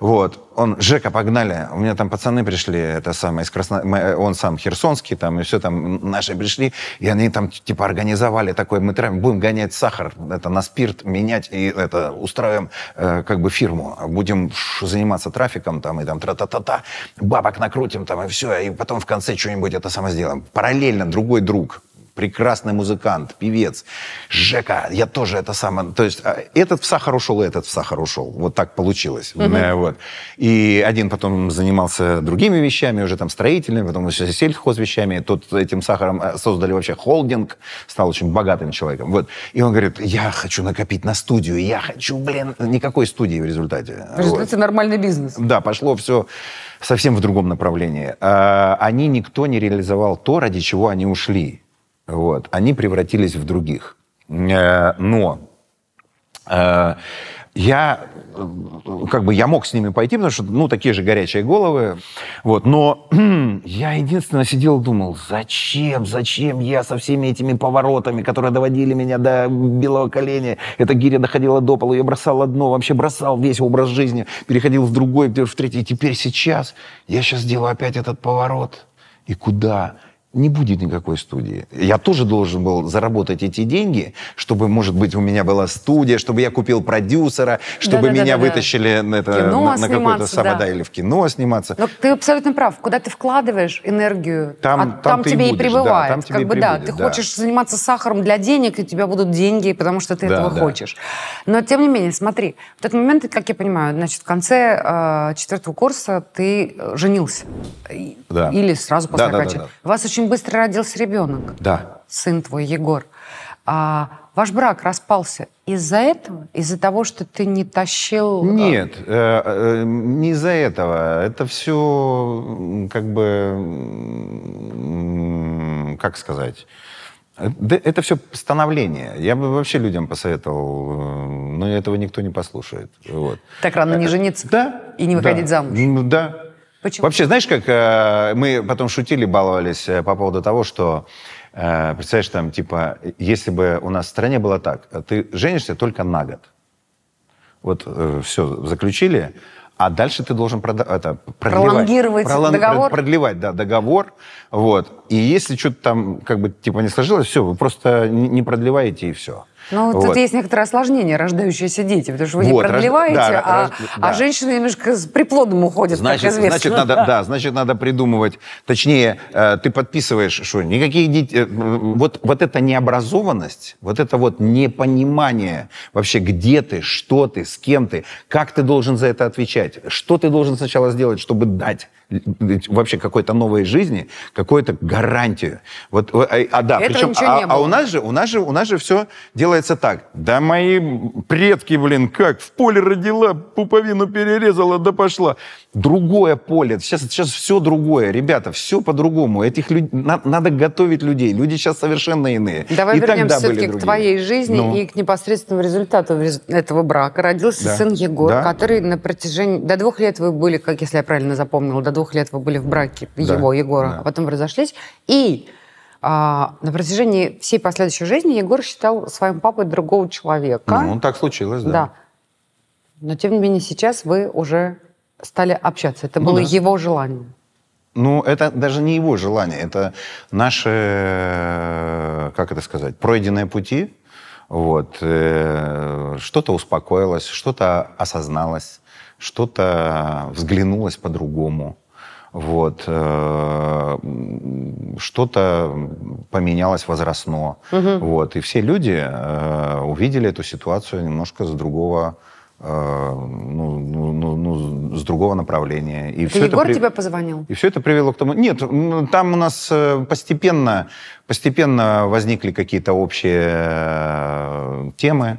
вот. Он, Жека, погнали. У меня там пацаны пришли, это самое, из Красно... он сам херсонский, там, и все там, наши пришли, и они там, типа, организовали такой, мы трем, будем гонять сахар, это на спирт менять, и это, устраиваем, э, как бы, фирму. Будем заниматься трафиком, там, и там, тра-та-та-та, бабок накрутим, там, и все, и потом в конце что-нибудь это самое сделаем. Параллельно другой друг, прекрасный музыкант, певец, Жека, я тоже это самое... То есть а, этот в сахар ушел, и этот в сахар ушел. Вот так получилось. Mm-hmm. Вот. И один потом занимался другими вещами, уже там строительными, потом сельхоз вещами. Тот этим сахаром э, создали вообще холдинг, стал очень богатым человеком. Вот. И он говорит, я хочу накопить на студию, я хочу, блин, никакой студии в результате. В результате вот. нормальный бизнес. Да, пошло все совсем в другом направлении. А, они, никто не реализовал то, ради чего они ушли вот, они превратились в других. Э, но э, я как бы я мог с ними пойти, потому что, ну, такие же горячие головы, вот, но я единственно сидел и думал, зачем, зачем я со всеми этими поворотами, которые доводили меня до белого коленя, эта гиря доходила до пола, я бросал одно, вообще бросал весь образ жизни, переходил в другой, в третий, и теперь сейчас, я сейчас делаю опять этот поворот, и куда? не будет никакой студии. Я тоже должен был заработать эти деньги, чтобы, может быть, у меня была студия, чтобы я купил продюсера, чтобы да, меня да, да, вытащили да. Это, кино на, на какое-то самое, да. да, или в кино сниматься. Но ты абсолютно прав. Куда ты вкладываешь энергию, там, а, там, там тебе будешь, и прибывает. Да, там тебе как и бы, прибудет, да, ты да. хочешь заниматься сахаром для денег, и у тебя будут деньги, потому что ты да, этого да. хочешь. Но, тем не менее, смотри, в тот момент, как я понимаю, значит, в конце э, четвертого курса ты э, женился. Да. Или сразу после да, окончания. Да, да, да. Вас очень очень быстро родился ребенок. Да. Сын твой, Егор. А ваш брак распался из-за этого? Из-за того, что ты не тащил... Э, Нет, э, э, не из-за этого. Это все как бы... Как сказать? Это все становление. Я бы вообще людям посоветовал, но этого никто не послушает. Вот. Так рано не жениться? Да. И не выходить да. замуж? Да, Почему? Вообще, знаешь, как э, мы потом шутили, баловались э, по поводу того, что, э, представляешь, там, типа, если бы у нас в стране было так, ты женишься только на год. Вот э, все, заключили, а дальше ты должен прода- это, продлевать. Пролонгировать пролон- договор. Продлевать, да, договор. Вот. И если что-то там как бы типа не сложилось, все, вы просто не продлеваете и все. Ну, вот. тут есть некоторое осложнение, рождающиеся дети, потому что вы вот, не продлеваете, рож... да, а, рож... А да. а женщина немножко с приплодом уходят. значит, как Значит, надо, да, значит, надо придумывать, точнее, э, ты подписываешь, что никакие дети... Э, вот, вот эта необразованность, вот это вот непонимание вообще, где ты, что ты, с кем ты, как ты должен за это отвечать, что ты должен сначала сделать, чтобы дать э, вообще какой-то новой жизни, какую-то гарантию. Вот, а, а да, причем, а, а у нас же, у нас же, у нас же все делается оказывается так. Да мои предки, блин, как? В поле родила, пуповину перерезала, да пошла. Другое поле. Сейчас, сейчас все другое. Ребята, все по-другому. Этих люд... На, надо готовить людей. Люди сейчас совершенно иные. Давай и вернемся все-таки к твоей жизни ну. и к непосредственному результату этого брака. Родился да. сын Егор, да. который на протяжении... До двух лет вы были, как если я правильно запомнила, до двух лет вы были в браке да. его, Егора, да. а потом разошлись. И а, на протяжении всей последующей жизни Егор считал своим папой другого человека. Ну, так случилось, да. Да. Но, тем не менее, сейчас вы уже стали общаться. Это ну, было да. его желание. Ну, это даже не его желание, это наши, как это сказать, пройденные пути. Вот. Э, что-то успокоилось, что-то осозналось, что-то взглянулось по-другому. Вот. Э, что-то поменялось возрастно. Угу. Вот. И все люди э, увидели эту ситуацию немножко с другого э, ну, ну, ну, ну, с другого направления. И это все Егор это при... тебя позвонил? И все это привело к тому... Нет, там у нас постепенно, постепенно возникли какие-то общие темы,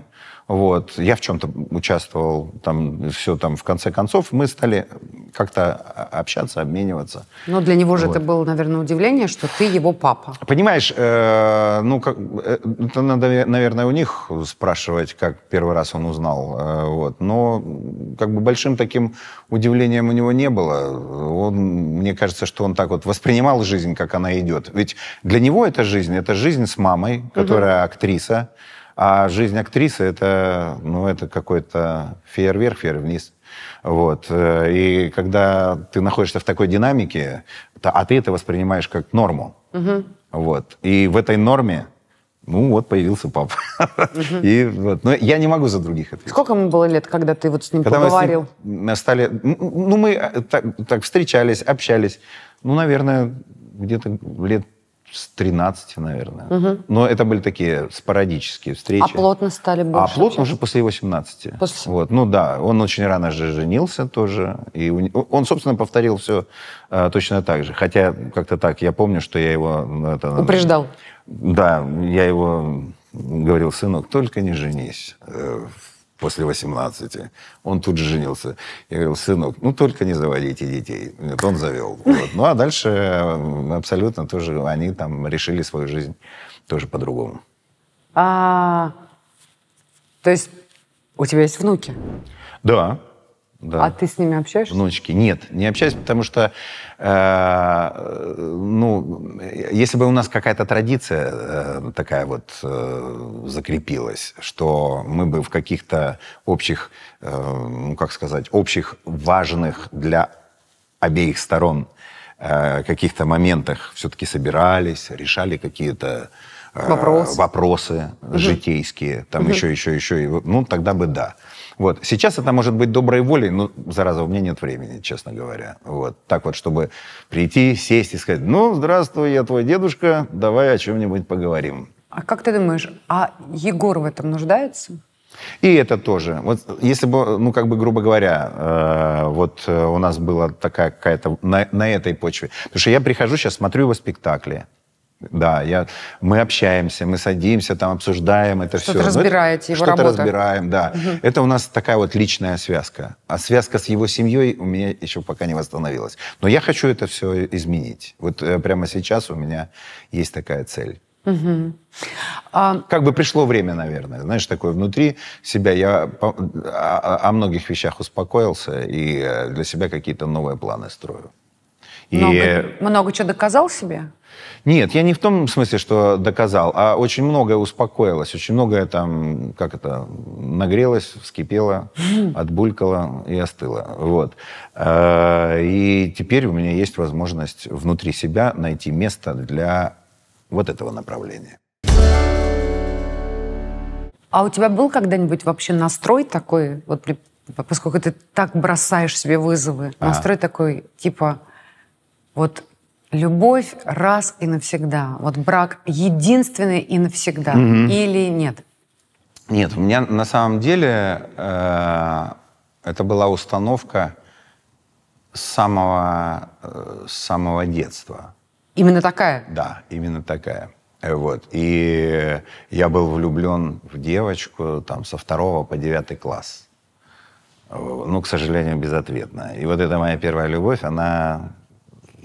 вот. Я в чем-то участвовал, там все там в конце концов. Мы стали как-то общаться, обмениваться. Но для него же вот. это было, наверное, удивление, что ты его папа. Понимаешь, э, ну, как, э, это надо, наверное, у них спрашивать, как первый раз он узнал. Э, вот. Но как бы большим таким удивлением у него не было. Он, мне кажется, что он так вот воспринимал жизнь, как она идет. Ведь для него эта жизнь, это жизнь с мамой, которая угу. актриса, а жизнь актрисы это, ну, это какой-то фейерверк, фейер вниз. Вот. Э, и когда ты находишься в такой динамике, то, а ты это воспринимаешь как норму. Угу. Вот. И в этой норме ну вот появился папа. Угу. И вот, но я не могу за других ответить. Сколько ему было лет, когда ты вот с ним когда поговорил? Мы с ним стали, ну мы э, так, так встречались, общались, ну наверное где-то лет с 13, наверное. Угу. Но это были такие спорадические встречи. А плотно стали а больше? А плотно общаться? уже после 18. После... Вот. Ну да, он очень рано же женился тоже. И у... он, собственно, повторил все а, точно так же. Хотя как-то так, я помню, что я его... Это, Упреждал? Да, я его говорил, сынок, только не женись э, после 18. Он тут же женился. Я говорил, сынок, ну только не заводите детей. Нет, он завел. Вот. Ну а дальше абсолютно тоже они там решили свою жизнь тоже по-другому. А, то есть у тебя есть внуки? Да. Да. А ты с ними общаешься? Внучки. Нет, не общаюсь, потому что, э, ну, если бы у нас какая-то традиция э, такая вот э, закрепилась, что мы бы в каких-то общих, э, ну, как сказать, общих важных для обеих сторон э, каких-то моментах все-таки собирались, решали какие-то Вопрос. Э, вопросы угу. житейские, там угу. еще, еще, еще, ну, тогда бы да. Вот. Сейчас это может быть доброй волей, но, зараза, у меня нет времени, честно говоря. Вот. Так вот, чтобы прийти, сесть и сказать, ну, здравствуй, я твой дедушка, давай о чем-нибудь поговорим. А как ты думаешь, а Егор в этом нуждается? И это тоже. Вот если бы, ну, как бы, грубо говоря, э, вот э, у нас была такая какая-то на, на этой почве. Потому что я прихожу сейчас, смотрю его спектакли. Да, я, мы общаемся, мы садимся, там обсуждаем это что все. Что-то ну, разбираете, это, его Что-то разбираем, да. Угу. Это у нас такая вот личная связка. А связка с его семьей у меня еще пока не восстановилась. Но я хочу это все изменить. Вот э, прямо сейчас у меня есть такая цель. Угу. Как бы пришло время, наверное, знаешь, такое внутри себя. Я о, а, а, о многих вещах успокоился и э, для себя какие-то новые планы строю. И... Много, много чего доказал себе? Нет, я не в том смысле, что доказал, а очень многое успокоилось, очень многое там, как это, нагрелось, вскипело, отбулькало и остыло. Вот. Э, и теперь у меня есть возможность внутри себя найти место для вот этого направления. А у тебя был когда-нибудь вообще настрой такой, вот при, поскольку ты так бросаешь себе вызовы, а. настрой такой, типа, вот Любовь раз и навсегда. Вот брак единственный и навсегда. Угу. Или нет? Нет, у меня на самом деле э, это была установка с самого, э, с самого детства. Именно такая? Да, именно такая. Э, вот. И я был влюблен в девочку там, со второго по девятый класс. Ну, к сожалению, безответно. И вот эта моя первая любовь, она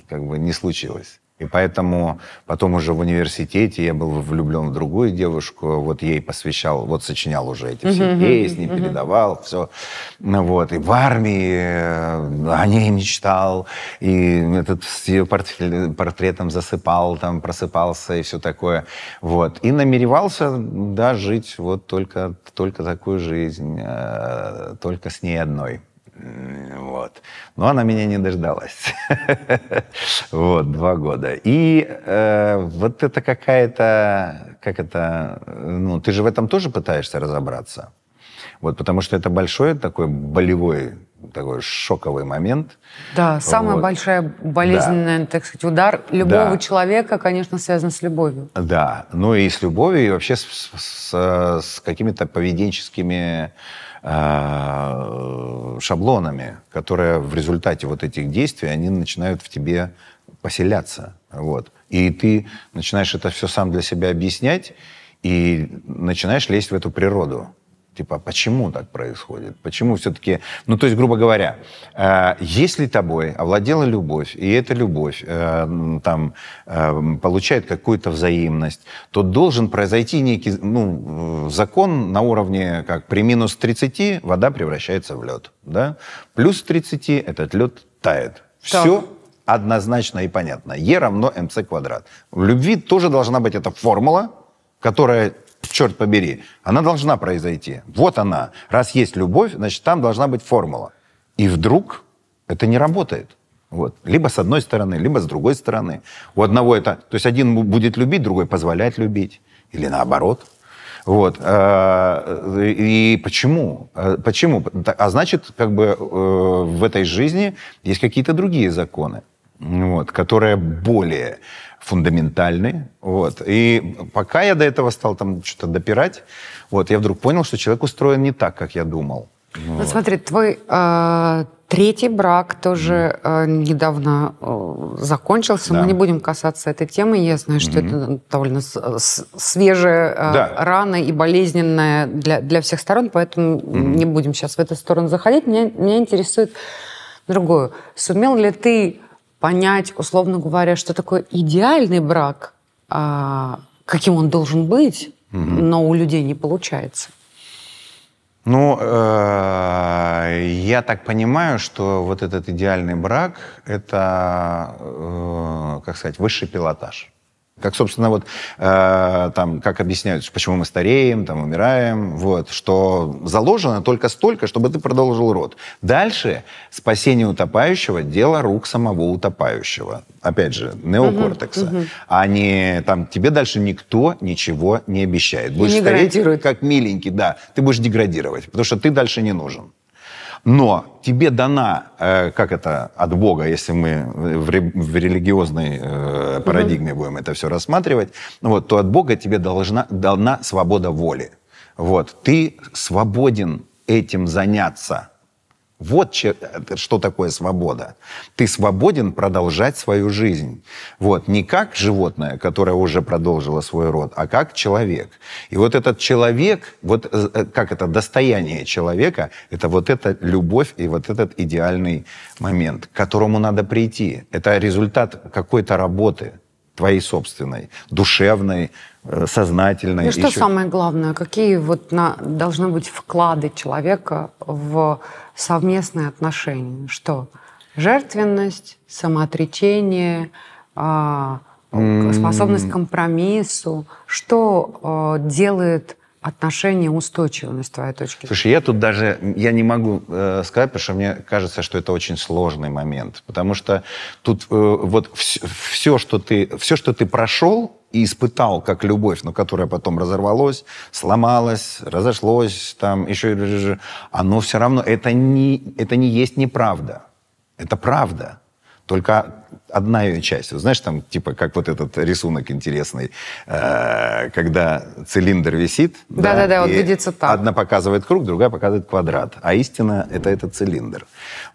как бы не случилось. И поэтому потом уже в университете я был влюблен в другую девушку, вот ей посвящал, вот сочинял уже эти все uh-huh, песни, uh-huh. передавал все. Ну вот, и в армии э, о ней мечтал, и этот с ее портфель, портретом засыпал, там просыпался и все такое. Вот, и намеревался, да, жить вот только, только такую жизнь, э, только с ней одной. Вот. Но она меня не дождалась. вот, два года. И э, вот это какая-то, как это, ну, ты же в этом тоже пытаешься разобраться. Вот, потому что это большой такой болевой такой шоковый момент. Да, самая вот. большая болезненная, да. так сказать, удар любого да. человека, конечно, связан с любовью. Да, ну и с любовью, и вообще с, с, с какими-то поведенческими Э, шаблонами, которые в результате вот этих действий, они начинают в тебе поселяться. Вот. И ты начинаешь это все сам для себя объяснять и начинаешь лезть в эту природу. Типа, а почему так происходит? Почему все-таки... Ну, то есть, грубо говоря, э, если тобой овладела любовь, и эта любовь э, там э, получает какую-то взаимность, то должен произойти некий ну, закон на уровне, как при минус 30 вода превращается в лед. Да? Плюс 30 этот лед тает. Так. Все однозначно и понятно. Е равно МЦ квадрат. В любви тоже должна быть эта формула, которая черт побери, она должна произойти. Вот она. Раз есть любовь, значит, там должна быть формула. И вдруг это не работает. Вот. Либо с одной стороны, либо с другой стороны. У одного это... То есть один будет любить, другой позволять любить. Или наоборот. Вот. Э, и почему? Э, почему? А значит, как бы э, в этой жизни есть какие-то другие законы, вот, которые более фундаментальные. Вот. И пока я до этого стал там что-то допирать, вот, я вдруг понял, что человек устроен не так, как я думал. Ну, смотри, твой э, третий брак тоже э, недавно э, закончился. Да. Мы не будем касаться этой темы. Я знаю, что mm-hmm. это довольно с- свежая э, да. рана и болезненная для, для всех сторон, поэтому mm-hmm. не будем сейчас в эту сторону заходить. Меня, меня интересует другое. Сумел ли ты понять, условно говоря, что такое идеальный брак, а, каким он должен быть, угу. но у людей не получается. Ну, э, я так понимаю, что вот этот идеальный брак – это, э, как сказать, высший пилотаж. Как, собственно, вот э, там, как объясняют, почему мы стареем, там, умираем, вот, что заложено только столько, чтобы ты продолжил род. Дальше спасение утопающего – дело рук самого утопающего. Опять же, неокортекса. Угу, угу. А не там, тебе дальше никто ничего не обещает. Будешь не стареть, гарантирует. как миленький, да, ты будешь деградировать, потому что ты дальше не нужен. Но тебе дана, э, как это, от Бога, если мы в, ре, в религиозной э, парадигме mm-hmm. будем это все рассматривать, ну вот, то от Бога тебе должна, дана свобода воли. Вот, ты свободен этим заняться – вот че, э, что такое свобода. Ты свободен продолжать свою жизнь. Вот, не как животное, которое уже продолжило свой род, а как человек. И вот этот человек, вот э, э, как это достояние человека, это вот эта любовь и вот этот идеальный момент, к которому надо прийти. Это результат какой-то работы твоей собственной, душевной, Э, сознательно. И ну еще... что самое главное, какие вот на, должны быть вклады человека в совместные отношения? Что? Жертвенность, самоотречение, а, способность к компромиссу. Что э, делает отношение устойчивыми с твоей точки Слушай, я тут даже, я не могу э, сказать, потому что мне кажется, что это очень сложный момент, потому что тут э, вот все, все, что ты, все, что ты прошел и испытал как любовь, но которая потом разорвалась, сломалась, разошлось, там еще, оно все равно, это не, это не есть неправда, это правда. Только одна ее часть. знаешь, там типа как вот этот рисунок интересный, э, когда цилиндр висит. Да-да-да, он видится так. Одна показывает круг, другая показывает квадрат. А истина — это этот цилиндр.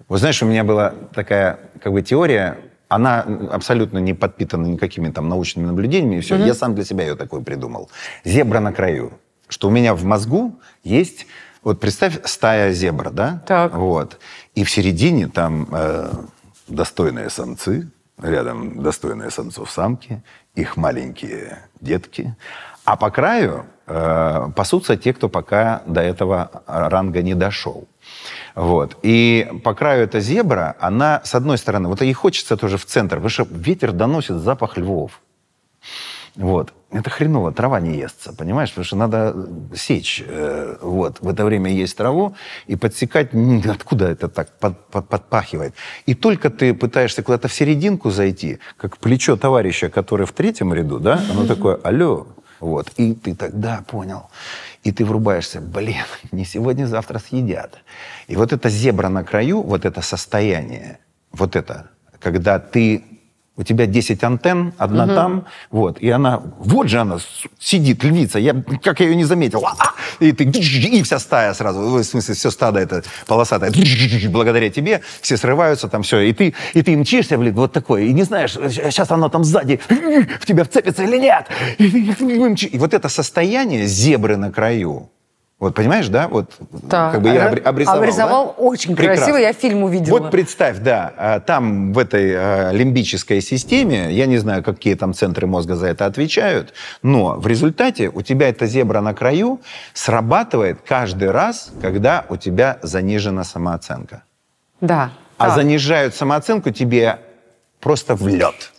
Вот знаешь, у меня была такая как бы теория, она абсолютно не подпитана никакими там научными наблюдениями, и все. Угу. Я сам для себя ее такой придумал. Зебра на краю. Что у меня в мозгу есть... Вот представь стая зебр, да? Так. Вот. И в середине там... Э, достойные самцы, Рядом достойные самцов самки, их маленькие детки. А по краю э, пасутся те, кто пока до этого ранга не дошел. Вот. И по краю эта зебра, она, с одной стороны, вот ей хочется тоже в центр, потому что ветер доносит запах львов. Вот. Это хреново, трава не естся, понимаешь? Потому что надо сечь. Э, вот. В это время есть траву и подсекать, откуда это так под, под, подпахивает. И только ты пытаешься куда-то в серединку зайти, как плечо товарища, который в третьем ряду, да, оно такое, алло, вот. И ты тогда понял. И ты врубаешься, блин, не сегодня, завтра съедят. И вот эта зебра на краю, вот это состояние, вот это, когда ты у тебя 10 антенн, одна угу. там, вот, и она, вот же она сидит, львица, я, как я ее не заметил, а, а, и ты, и вся стая сразу, в смысле, все стадо это полосатое, благодаря тебе, все срываются там, все, и ты, и ты мчишься, блин, вот такой, и не знаешь, сейчас она там сзади в тебя вцепится или нет, и вот это состояние зебры на краю, вот понимаешь, да? Вот да. как бы я обрисовал. Обрисовал да? очень Прекрасно. красиво, я фильм увидела. Вот представь, да, а, там в этой а, лимбической системе, я не знаю, какие там центры мозга за это отвечают, но в результате у тебя эта зебра на краю срабатывает каждый раз, когда у тебя занижена самооценка. Да. А так. занижают самооценку тебе просто в лед.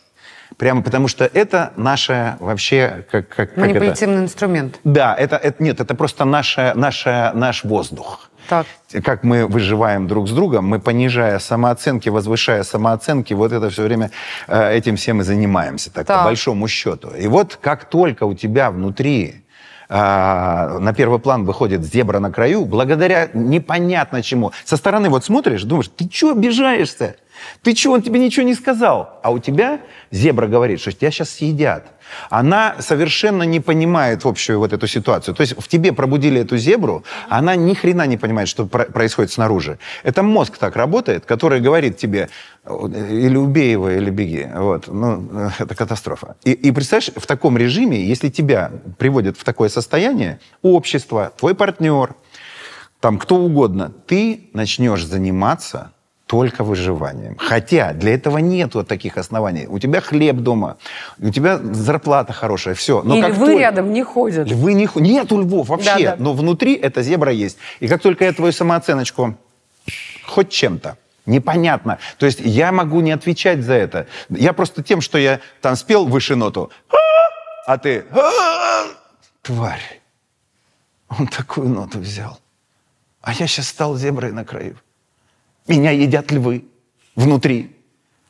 Прямо потому что это наша вообще... Как, как, как это? инструмент. Да, это, это нет, это просто наша, наша, наш воздух. Так. Как мы выживаем друг с другом, мы понижая самооценки, возвышая самооценки, вот это все время э, этим всем и занимаемся, так, так. по большому счету. И вот как только у тебя внутри э, на первый план выходит зебра на краю, благодаря непонятно чему. Со стороны вот смотришь, думаешь, ты что обижаешься? Ты чего, он тебе ничего не сказал? А у тебя зебра говорит, что тебя сейчас съедят. Она совершенно не понимает общую вот эту ситуацию. То есть в тебе пробудили эту зебру, а она ни хрена не понимает, что происходит снаружи. Это мозг так работает, который говорит тебе, «Э, или убей его, или беги. Вот. Ну, э, это катастрофа. И, и представляешь, в таком режиме, если тебя приводят в такое состояние, общество, твой партнер, там кто угодно, ты начнешь заниматься только выживанием. Хотя для этого нет таких оснований. У тебя хлеб дома, у тебя зарплата хорошая, все. Но и как львы только... рядом не ходят. Львы не ходят. Нет у львов вообще. Да, да. Но внутри эта зебра есть. И как только я твою самооценочку хоть чем-то, непонятно. То есть я могу не отвечать за это. Я просто тем, что я там спел выше ноту, а ты тварь. Он такую ноту взял. А я сейчас стал зеброй на краю. Меня едят львы внутри.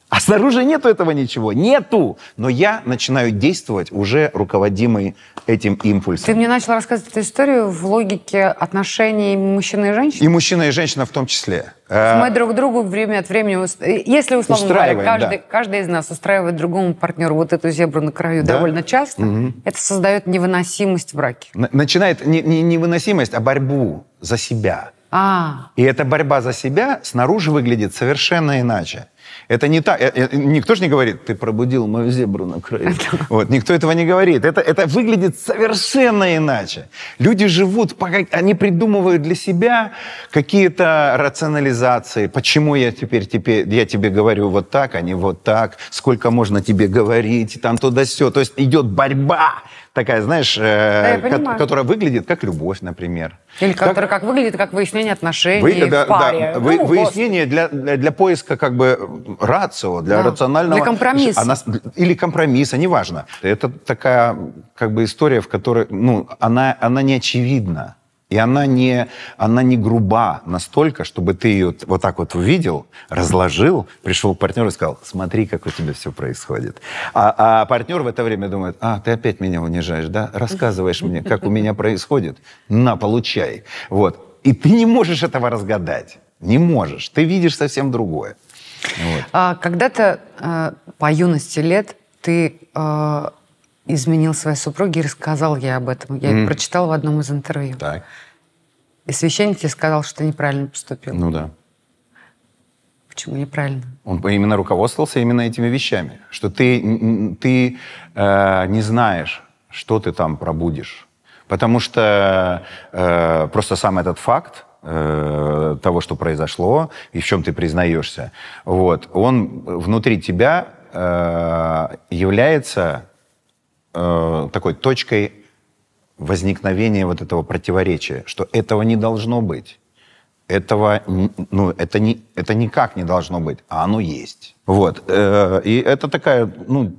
А снаружи нету этого ничего. Нету. Но я начинаю действовать уже руководимый этим импульсом. Ты мне начал рассказывать эту историю в логике отношений мужчины и женщины? И мужчина и женщина в том числе. Мы друг другу время от времени... Э, если, условно говоря, каждый, да. каждый из нас устраивает другому партнеру вот эту зебру на краю да? довольно часто, угу. это создает невыносимость в браке. Начинает не, не невыносимость, а борьбу за себя. А. И эта борьба за себя снаружи выглядит совершенно иначе. Это не так. Э, э, никто же не говорит, ты пробудил мою зебру на краю. Вот, никто этого не говорит. Это, это выглядит совершенно иначе. Люди живут, они придумывают для себя какие-то рационализации. Почему я теперь, теперь я тебе говорю вот так, а не вот так? Сколько можно тебе говорить? Там туда все. То есть идет борьба такая, знаешь, э, да, ко- которая выглядит как любовь, например. Или как, которая как выглядит как выяснение отношений вы, да, паре. Да, вы, ну, выяснение для, для, для поиска как бы рацио, для да. рационального... Для компромисса. Она, или компромисса, неважно. Это такая как бы история, в которой, ну, она, она не очевидна. И она не, она не груба настолько, чтобы ты ее вот так вот увидел, разложил, пришел к партнеру и сказал, смотри, как у тебя все происходит. А, а партнер в это время думает, а, ты опять меня унижаешь, да? Рассказываешь мне, как у меня происходит? На, получай. Вот. И ты не можешь этого разгадать. Не можешь. Ты видишь совсем другое. Вот. А, когда-то э, по юности лет ты э, изменил своей супруге и рассказал ей об этом. Я mm. это в одном из интервью. Так. И священник тебе сказал, что ты неправильно поступил. Ну да. Почему неправильно? Он именно руководствовался именно этими вещами, что ты, ты э, не знаешь, что ты там пробудешь. Потому что э, просто сам этот факт э, того, что произошло, и в чем ты признаешься, вот, он внутри тебя э, является Э, такой точкой возникновения вот этого противоречия, что этого не должно быть. Этого, ну, это, не, это никак не должно быть, а оно есть. Вот. Э, и это такая, ну,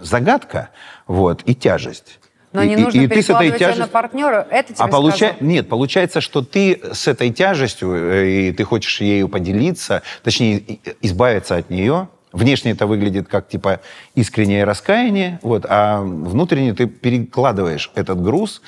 загадка, вот, и тяжесть. Но и, нужно и, перекладывать ты с этой тяжестью на партнера. Это тебе а получа... Нет, получается, что ты с этой тяжестью, э, и ты хочешь ею поделиться, точнее, избавиться от нее, Внешне это выглядит как типа искреннее раскаяние, вот, а внутренне ты перекладываешь этот груз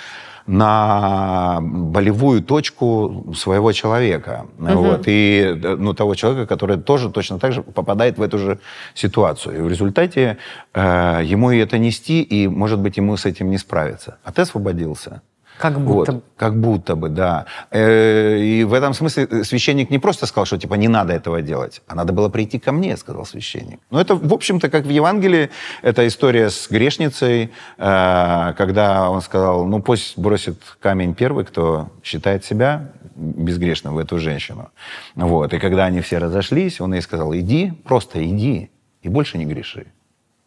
на болевую точку своего человека. Угу. Вот, и э, ну, того человека, который тоже точно так же попадает в эту же ситуацию. И в результате э, ему это нести, и, может быть, ему с этим не справиться. А ты освободился. Как будто вот, Как будто бы, да. Э, и в этом смысле э, священник не просто сказал, что типа не надо этого делать, а надо было прийти ко мне, сказал священник. Но ну, это, в общем-то, как в Евангелии, эта история с грешницей, э, когда он сказал, ну пусть бросит камень первый, кто считает себя безгрешным в эту женщину. Вот. И когда они все разошлись, он ей сказал, иди, просто иди и больше не греши.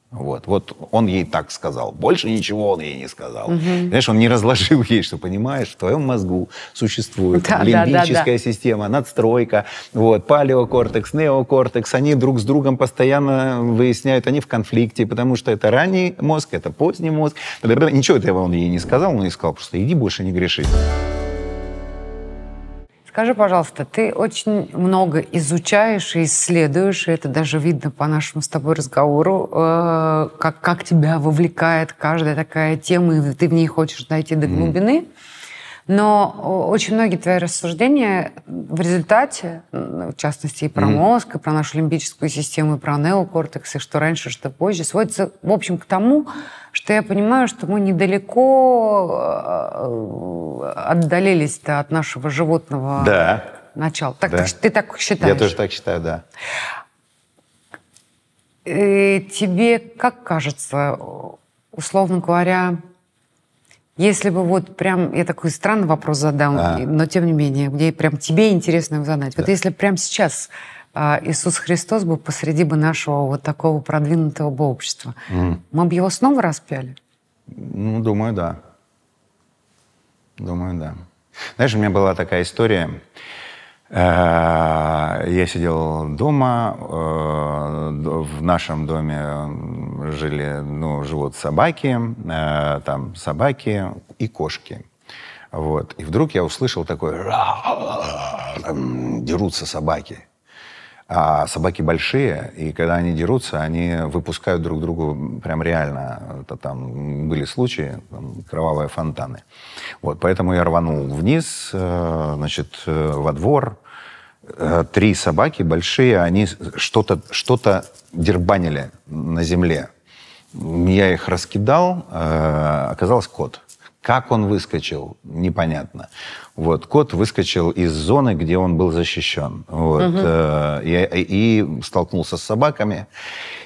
Вот. вот он ей так сказал. Больше ничего он ей не сказал. Угу. Знаешь, он не разложил ей, что понимаешь, в твоем мозгу существует да, лимбическая да, да, система, надстройка, вот, палеокортекс, неокортекс. Они друг с другом постоянно выясняют, они в конфликте, потому что это ранний мозг, это поздний мозг. Ничего этого он ей не сказал, он ей сказал просто иди больше не греши скажи, пожалуйста, ты очень много изучаешь и исследуешь, и это даже видно по нашему с тобой разговору, э, как, как тебя вовлекает каждая такая тема, и ты в ней хочешь дойти до глубины. Mm. Но очень многие твои рассуждения в результате, ну, в частности, и про mm-hmm. мозг, и про нашу лимбическую систему, и про неокортекс, и что раньше, что позже, сводятся, в общем, к тому, что я понимаю, что мы недалеко э, отдалились-то от нашего животного да. начала. Так, да. ты, ты так считаешь? Я тоже так считаю, да. И э, тебе как кажется, условно говоря, если бы вот прям, я такой странный вопрос задал, а. но тем не менее, мне прям тебе интересно его задать. Да. Вот если прям сейчас а, Иисус Христос был посреди бы нашего вот такого продвинутого бы общества, mm. мы бы его снова распяли? Ну, думаю, да. Думаю, да. Знаешь, у меня была такая история. Э, я сидел дома, э, в нашем доме жили, ну, живут собаки, э, там собаки и кошки. Вот. И вдруг я услышал такое, дерутся собаки. А собаки большие, и когда они дерутся, они выпускают друг другу прям реально. Это там были случаи, там, кровавые фонтаны. Вот, поэтому я рванул вниз, э, значит, э, во двор. Э, три собаки большие, они что-то что дербанили на земле. Я их раскидал, оказался кот. Как он выскочил, непонятно. Вот, кот выскочил из зоны, где он был защищен. Вот, угу. э, и, и столкнулся с собаками.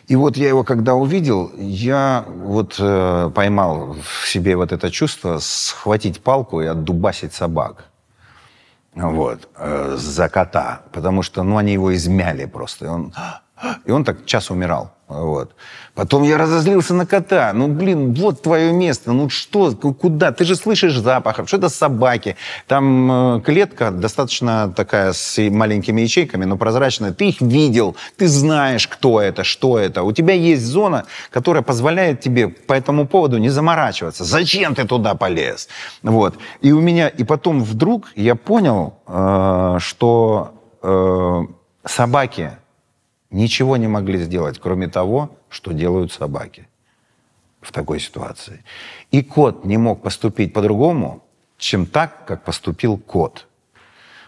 И вот я его, когда увидел, я вот э, поймал в себе вот это чувство схватить палку и отдубасить собак. Вот, э, за кота. Потому что, ну, они его измяли просто. И он, и он так час умирал. Вот. Потом я разозлился на кота. Ну, блин, вот твое место. Ну что, куда? Ты же слышишь запахов. Что это собаки? Там э, клетка достаточно такая с маленькими ячейками, но прозрачная. Ты их видел. Ты знаешь, кто это, что это. У тебя есть зона, которая позволяет тебе по этому поводу не заморачиваться. Зачем ты туда полез? Вот. И у меня... И потом вдруг я понял, э, что э, собаки ничего не могли сделать, кроме того, что делают собаки в такой ситуации. И кот не мог поступить по-другому, чем так, как поступил кот.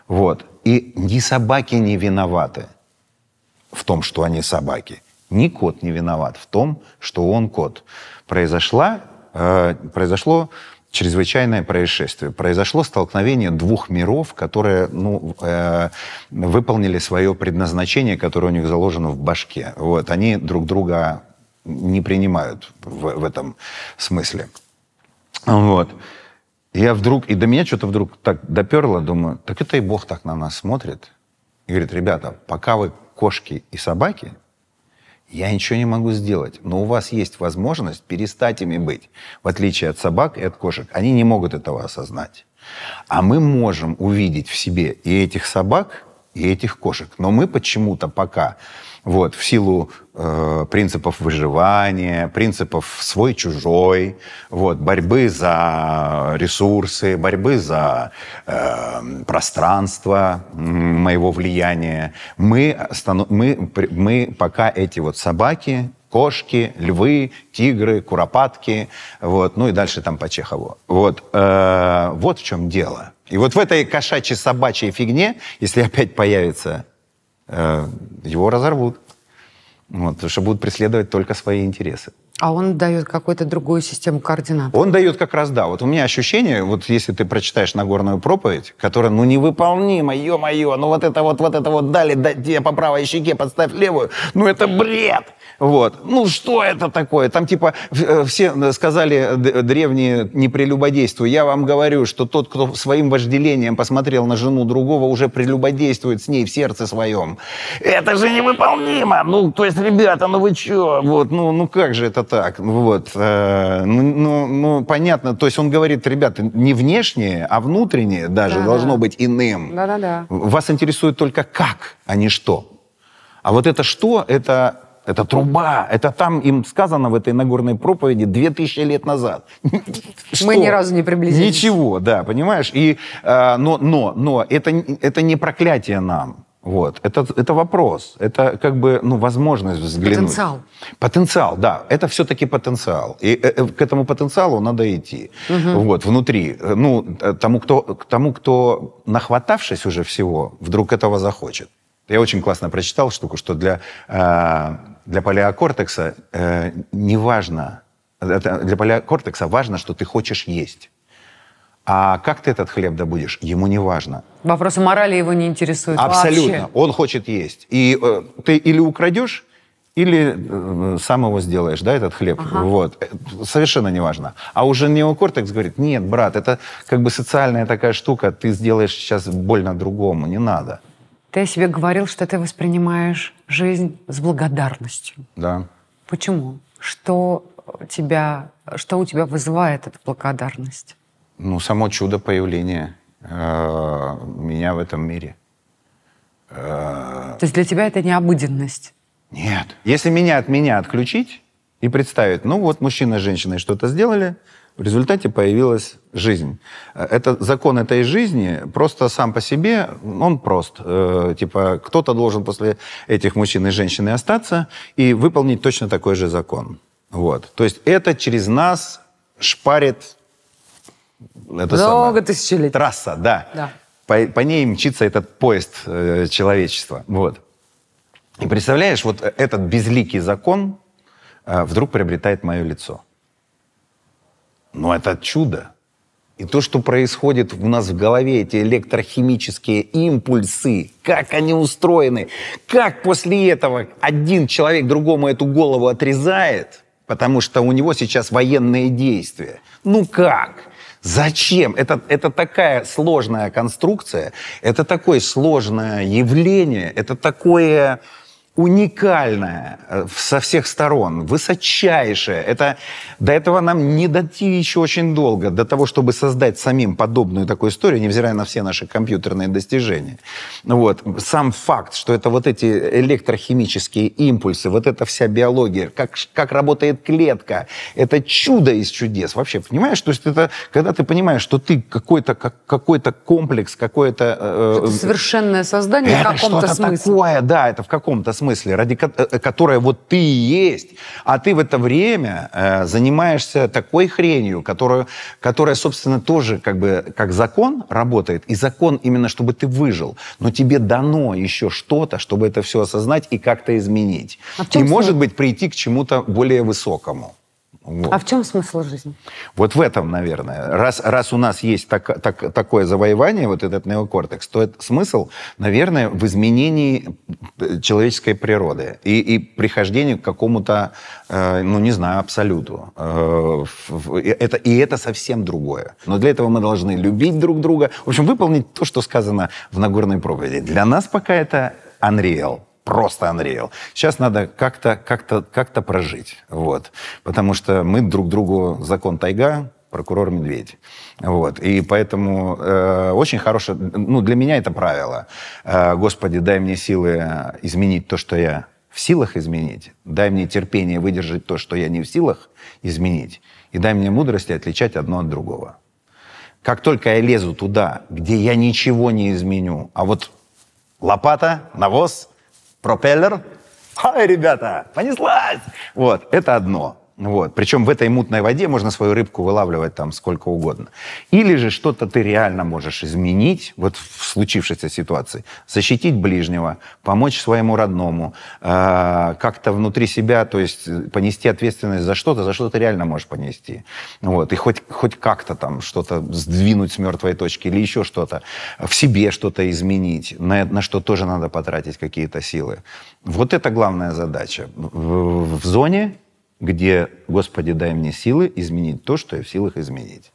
Вот. И ни собаки не виноваты в том, что они собаки, ни кот не виноват в том, что он кот. Произошла, э, произошло чрезвычайное происшествие. Произошло столкновение двух миров, которые ну, э, выполнили свое предназначение, которое у них заложено в башке. Вот, они друг друга не принимают в, в этом смысле. Вот. Я вдруг, и до меня что-то вдруг так доперло, думаю, так это и Бог так на нас смотрит. И говорит, ребята, пока вы кошки и собаки, я ничего не могу сделать. Но у вас есть возможность перестать ими быть. В отличие от собак и от кошек, они не могут этого осознать. А мы можем увидеть в себе и этих собак, и этих кошек. Но мы почему-то пока вот, в силу э, принципов выживания, принципов свой-чужой, вот, борьбы за ресурсы, борьбы за э, пространство моего влияния. Мы, мы, мы пока эти вот собаки, кошки, львы, тигры, куропатки, вот, ну и дальше там по Чехову. Вот, э, вот в чем дело. И вот в этой кошачьей собачьей фигне, если опять появится Э, его разорвут. Вот, потому что будут преследовать только свои интересы. А он дает какую-то другую систему координат. Он дает как раз, да. Вот у меня ощущение, вот если ты прочитаешь Нагорную проповедь, которая, ну, невыполнима, ё-моё, ну, вот это вот, вот это вот дали, да, по правой щеке подставь левую, ну, это бред! Вот. Ну, что это такое? Там, типа, э, все э, сказали древние не прелюбодействуй. Я вам говорю, что тот, кто своим вожделением посмотрел на жену другого, уже прелюбодействует с ней в сердце своем. Это же невыполнимо! Ну, то есть, ребята, ну вы чё? Вот, ну, ну как же это так? Ну вот. Э, ну, ну, ну, понятно. То есть он говорит, ребята, не внешнее, а внутреннее даже да, должно да. быть иным. Да-да-да. Вас интересует только как, а не что. А вот это что, это это труба. Это там им сказано в этой Нагорной проповеди 2000 лет назад. Мы ни разу не приблизились. Ничего, да, понимаешь? И, э, но но, но это, это не проклятие нам. Вот. Это, это вопрос. Это как бы ну, возможность взглянуть. Потенциал. Потенциал, да. Это все-таки потенциал. И э, э, к этому потенциалу надо идти. Угу. Вот, внутри. Ну, э, тому кто, тому, кто, нахватавшись уже всего, вдруг этого захочет. Я очень классно прочитал штуку, что для, э, для палеокортекса э, не важно, для палеокортекса важно, что ты хочешь есть. А как ты этот хлеб добудешь, ему не важно. Вопросы морали его не интересуют Абсолютно. Вообще. Он хочет есть. И э, ты или украдешь, или э, сам его сделаешь, да, этот хлеб. Ага. Вот. Э, совершенно не важно. А уже неокортекс говорит, нет, брат, это как бы социальная такая штука, ты сделаешь сейчас больно другому, не надо. Ты о себе говорил, что ты воспринимаешь жизнь с благодарностью. Да. Почему? Что тебя, что у тебя вызывает эта благодарность? Ну, само чудо появления э, меня в этом мире. Э, То есть для тебя это не обыденность? Нет. Если меня от меня отключить и представить, ну вот мужчина с женщиной что-то сделали, в результате появилась жизнь. Это закон этой жизни просто сам по себе, он прост. Э, типа кто-то должен после этих мужчин и женщин остаться и выполнить точно такой же закон. Вот. То есть это через нас шпарит это Много тысячелетий. Трасса, да. да. По, по ней мчится этот поезд э, человечества. Вот. И представляешь, вот этот безликий закон э, вдруг приобретает мое лицо. Но это чудо. И то, что происходит у нас в голове, эти электрохимические импульсы, как они устроены, как после этого один человек другому эту голову отрезает, потому что у него сейчас военные действия. Ну как? Зачем? Это, это такая сложная конструкция, это такое сложное явление, это такое уникальная э, со всех сторон, высочайшая. Это, до этого нам не дойти еще очень долго, до того, чтобы создать самим подобную такую историю, невзирая на все наши компьютерные достижения. Вот. Сам факт, что это вот эти электрохимические импульсы, вот эта вся биология, как, как работает клетка, это чудо из чудес. Вообще, понимаешь, то есть это, когда ты понимаешь, что ты какой-то как, какой комплекс, какое-то... Э, э, совершенное создание в э, каком-то смысле. такое, да, это в каком-то смысле смысле, ради э, которой вот ты и есть, а ты в это время э, занимаешься такой хренью, которую, которая, собственно, тоже как бы как закон работает, и закон именно, чтобы ты выжил, но тебе дано еще что-то, чтобы это все осознать и как-то изменить. А и, может быть, прийти к чему-то более высокому. Вот. А в чем смысл жизни? Вот в этом, наверное. Раз, раз у нас есть так, так, такое завоевание, вот этот неокортекс, то это смысл, наверное, в изменении э, человеческой природы и, и прихождении к какому-то, э, ну, не знаю, абсолюту. Э, это, и это совсем другое. Но для этого мы должны любить друг друга. В общем, выполнить то, что сказано в Нагорной проповеди. Для нас пока это unreal просто unreal. Сейчас надо как-то как -то, как -то прожить. Вот. Потому что мы друг другу закон тайга, прокурор Медведь. Вот. И поэтому э, очень хорошее... Ну, для меня это правило. Э, Господи, дай мне силы изменить то, что я в силах изменить. Дай мне терпение выдержать то, что я не в силах изменить. И дай мне мудрости отличать одно от другого. Как только я лезу туда, где я ничего не изменю, а вот лопата, навоз, пропеллер. Ай, ребята, понеслась! Вот, это одно. Вот. Причем в этой мутной воде можно свою рыбку вылавливать там сколько угодно. Или же что-то ты реально можешь изменить вот в случившейся ситуации. Защитить ближнего, помочь своему родному, э, как-то внутри себя, то есть э, понести ответственность за что-то, за что ты реально можешь понести. Вот. И хоть, хоть как-то там что-то сдвинуть с мертвой точки или еще что-то. Э, в себе что-то изменить, на, на что тоже надо потратить какие-то силы. Вот это главная задача. В, в зоне где, Господи, дай мне силы изменить то, что я в силах изменить.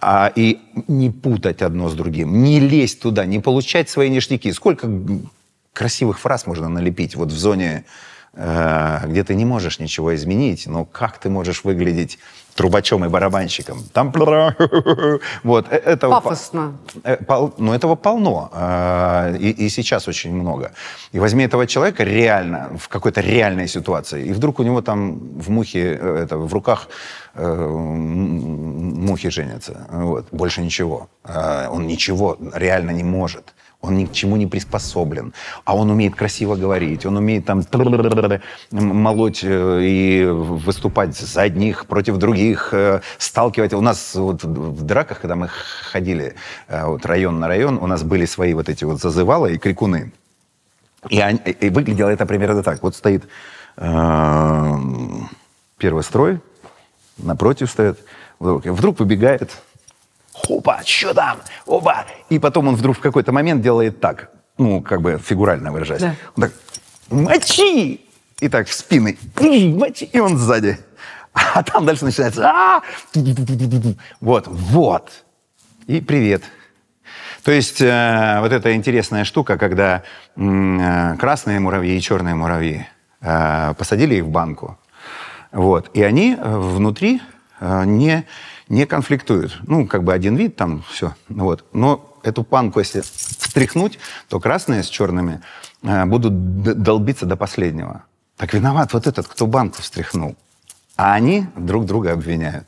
А, и не путать одно с другим, не лезть туда, не получать свои ништяки. Сколько красивых фраз можно налепить вот в зоне, э, где ты не можешь ничего изменить, но как ты можешь выглядеть трубачом и барабанщиком. Там вот э, этого пафосно. Э, пол, ну этого полно а, и, и сейчас очень много. И возьми этого человека реально в какой-то реальной ситуации, и вдруг у него там в мухе э, это в руках мухи женятся. Вот больше ничего. А, он ничего реально не может он ни к чему не приспособлен, а он умеет красиво говорить, он умеет там молоть э, и выступать за одних против других, э, сталкивать. У нас вот в драках, когда мы ходили э, вот район на район, у нас были свои вот эти вот зазывалы и крикуны. И, они, и выглядело это примерно так. Вот стоит эм, первый строй, напротив стоит, вдруг, вдруг Опа, что там? Опа! И потом он вдруг в какой-то момент делает так, ну, как бы фигурально выражаясь. Да. Он так, мочи! И так в спины, мочи! И он сзади. А там дальше начинается, «А!» Вот, вот. И привет. То есть э, вот эта интересная штука, когда э, красные муравьи и черные муравьи э, посадили их в банку, вот, и они э, внутри э, не не конфликтуют. Ну, как бы один вид там, все. Вот. Но эту панку, если встряхнуть, то красные с черными э, будут долбиться до последнего. Так виноват вот этот, кто банку встряхнул. А они друг друга обвиняют.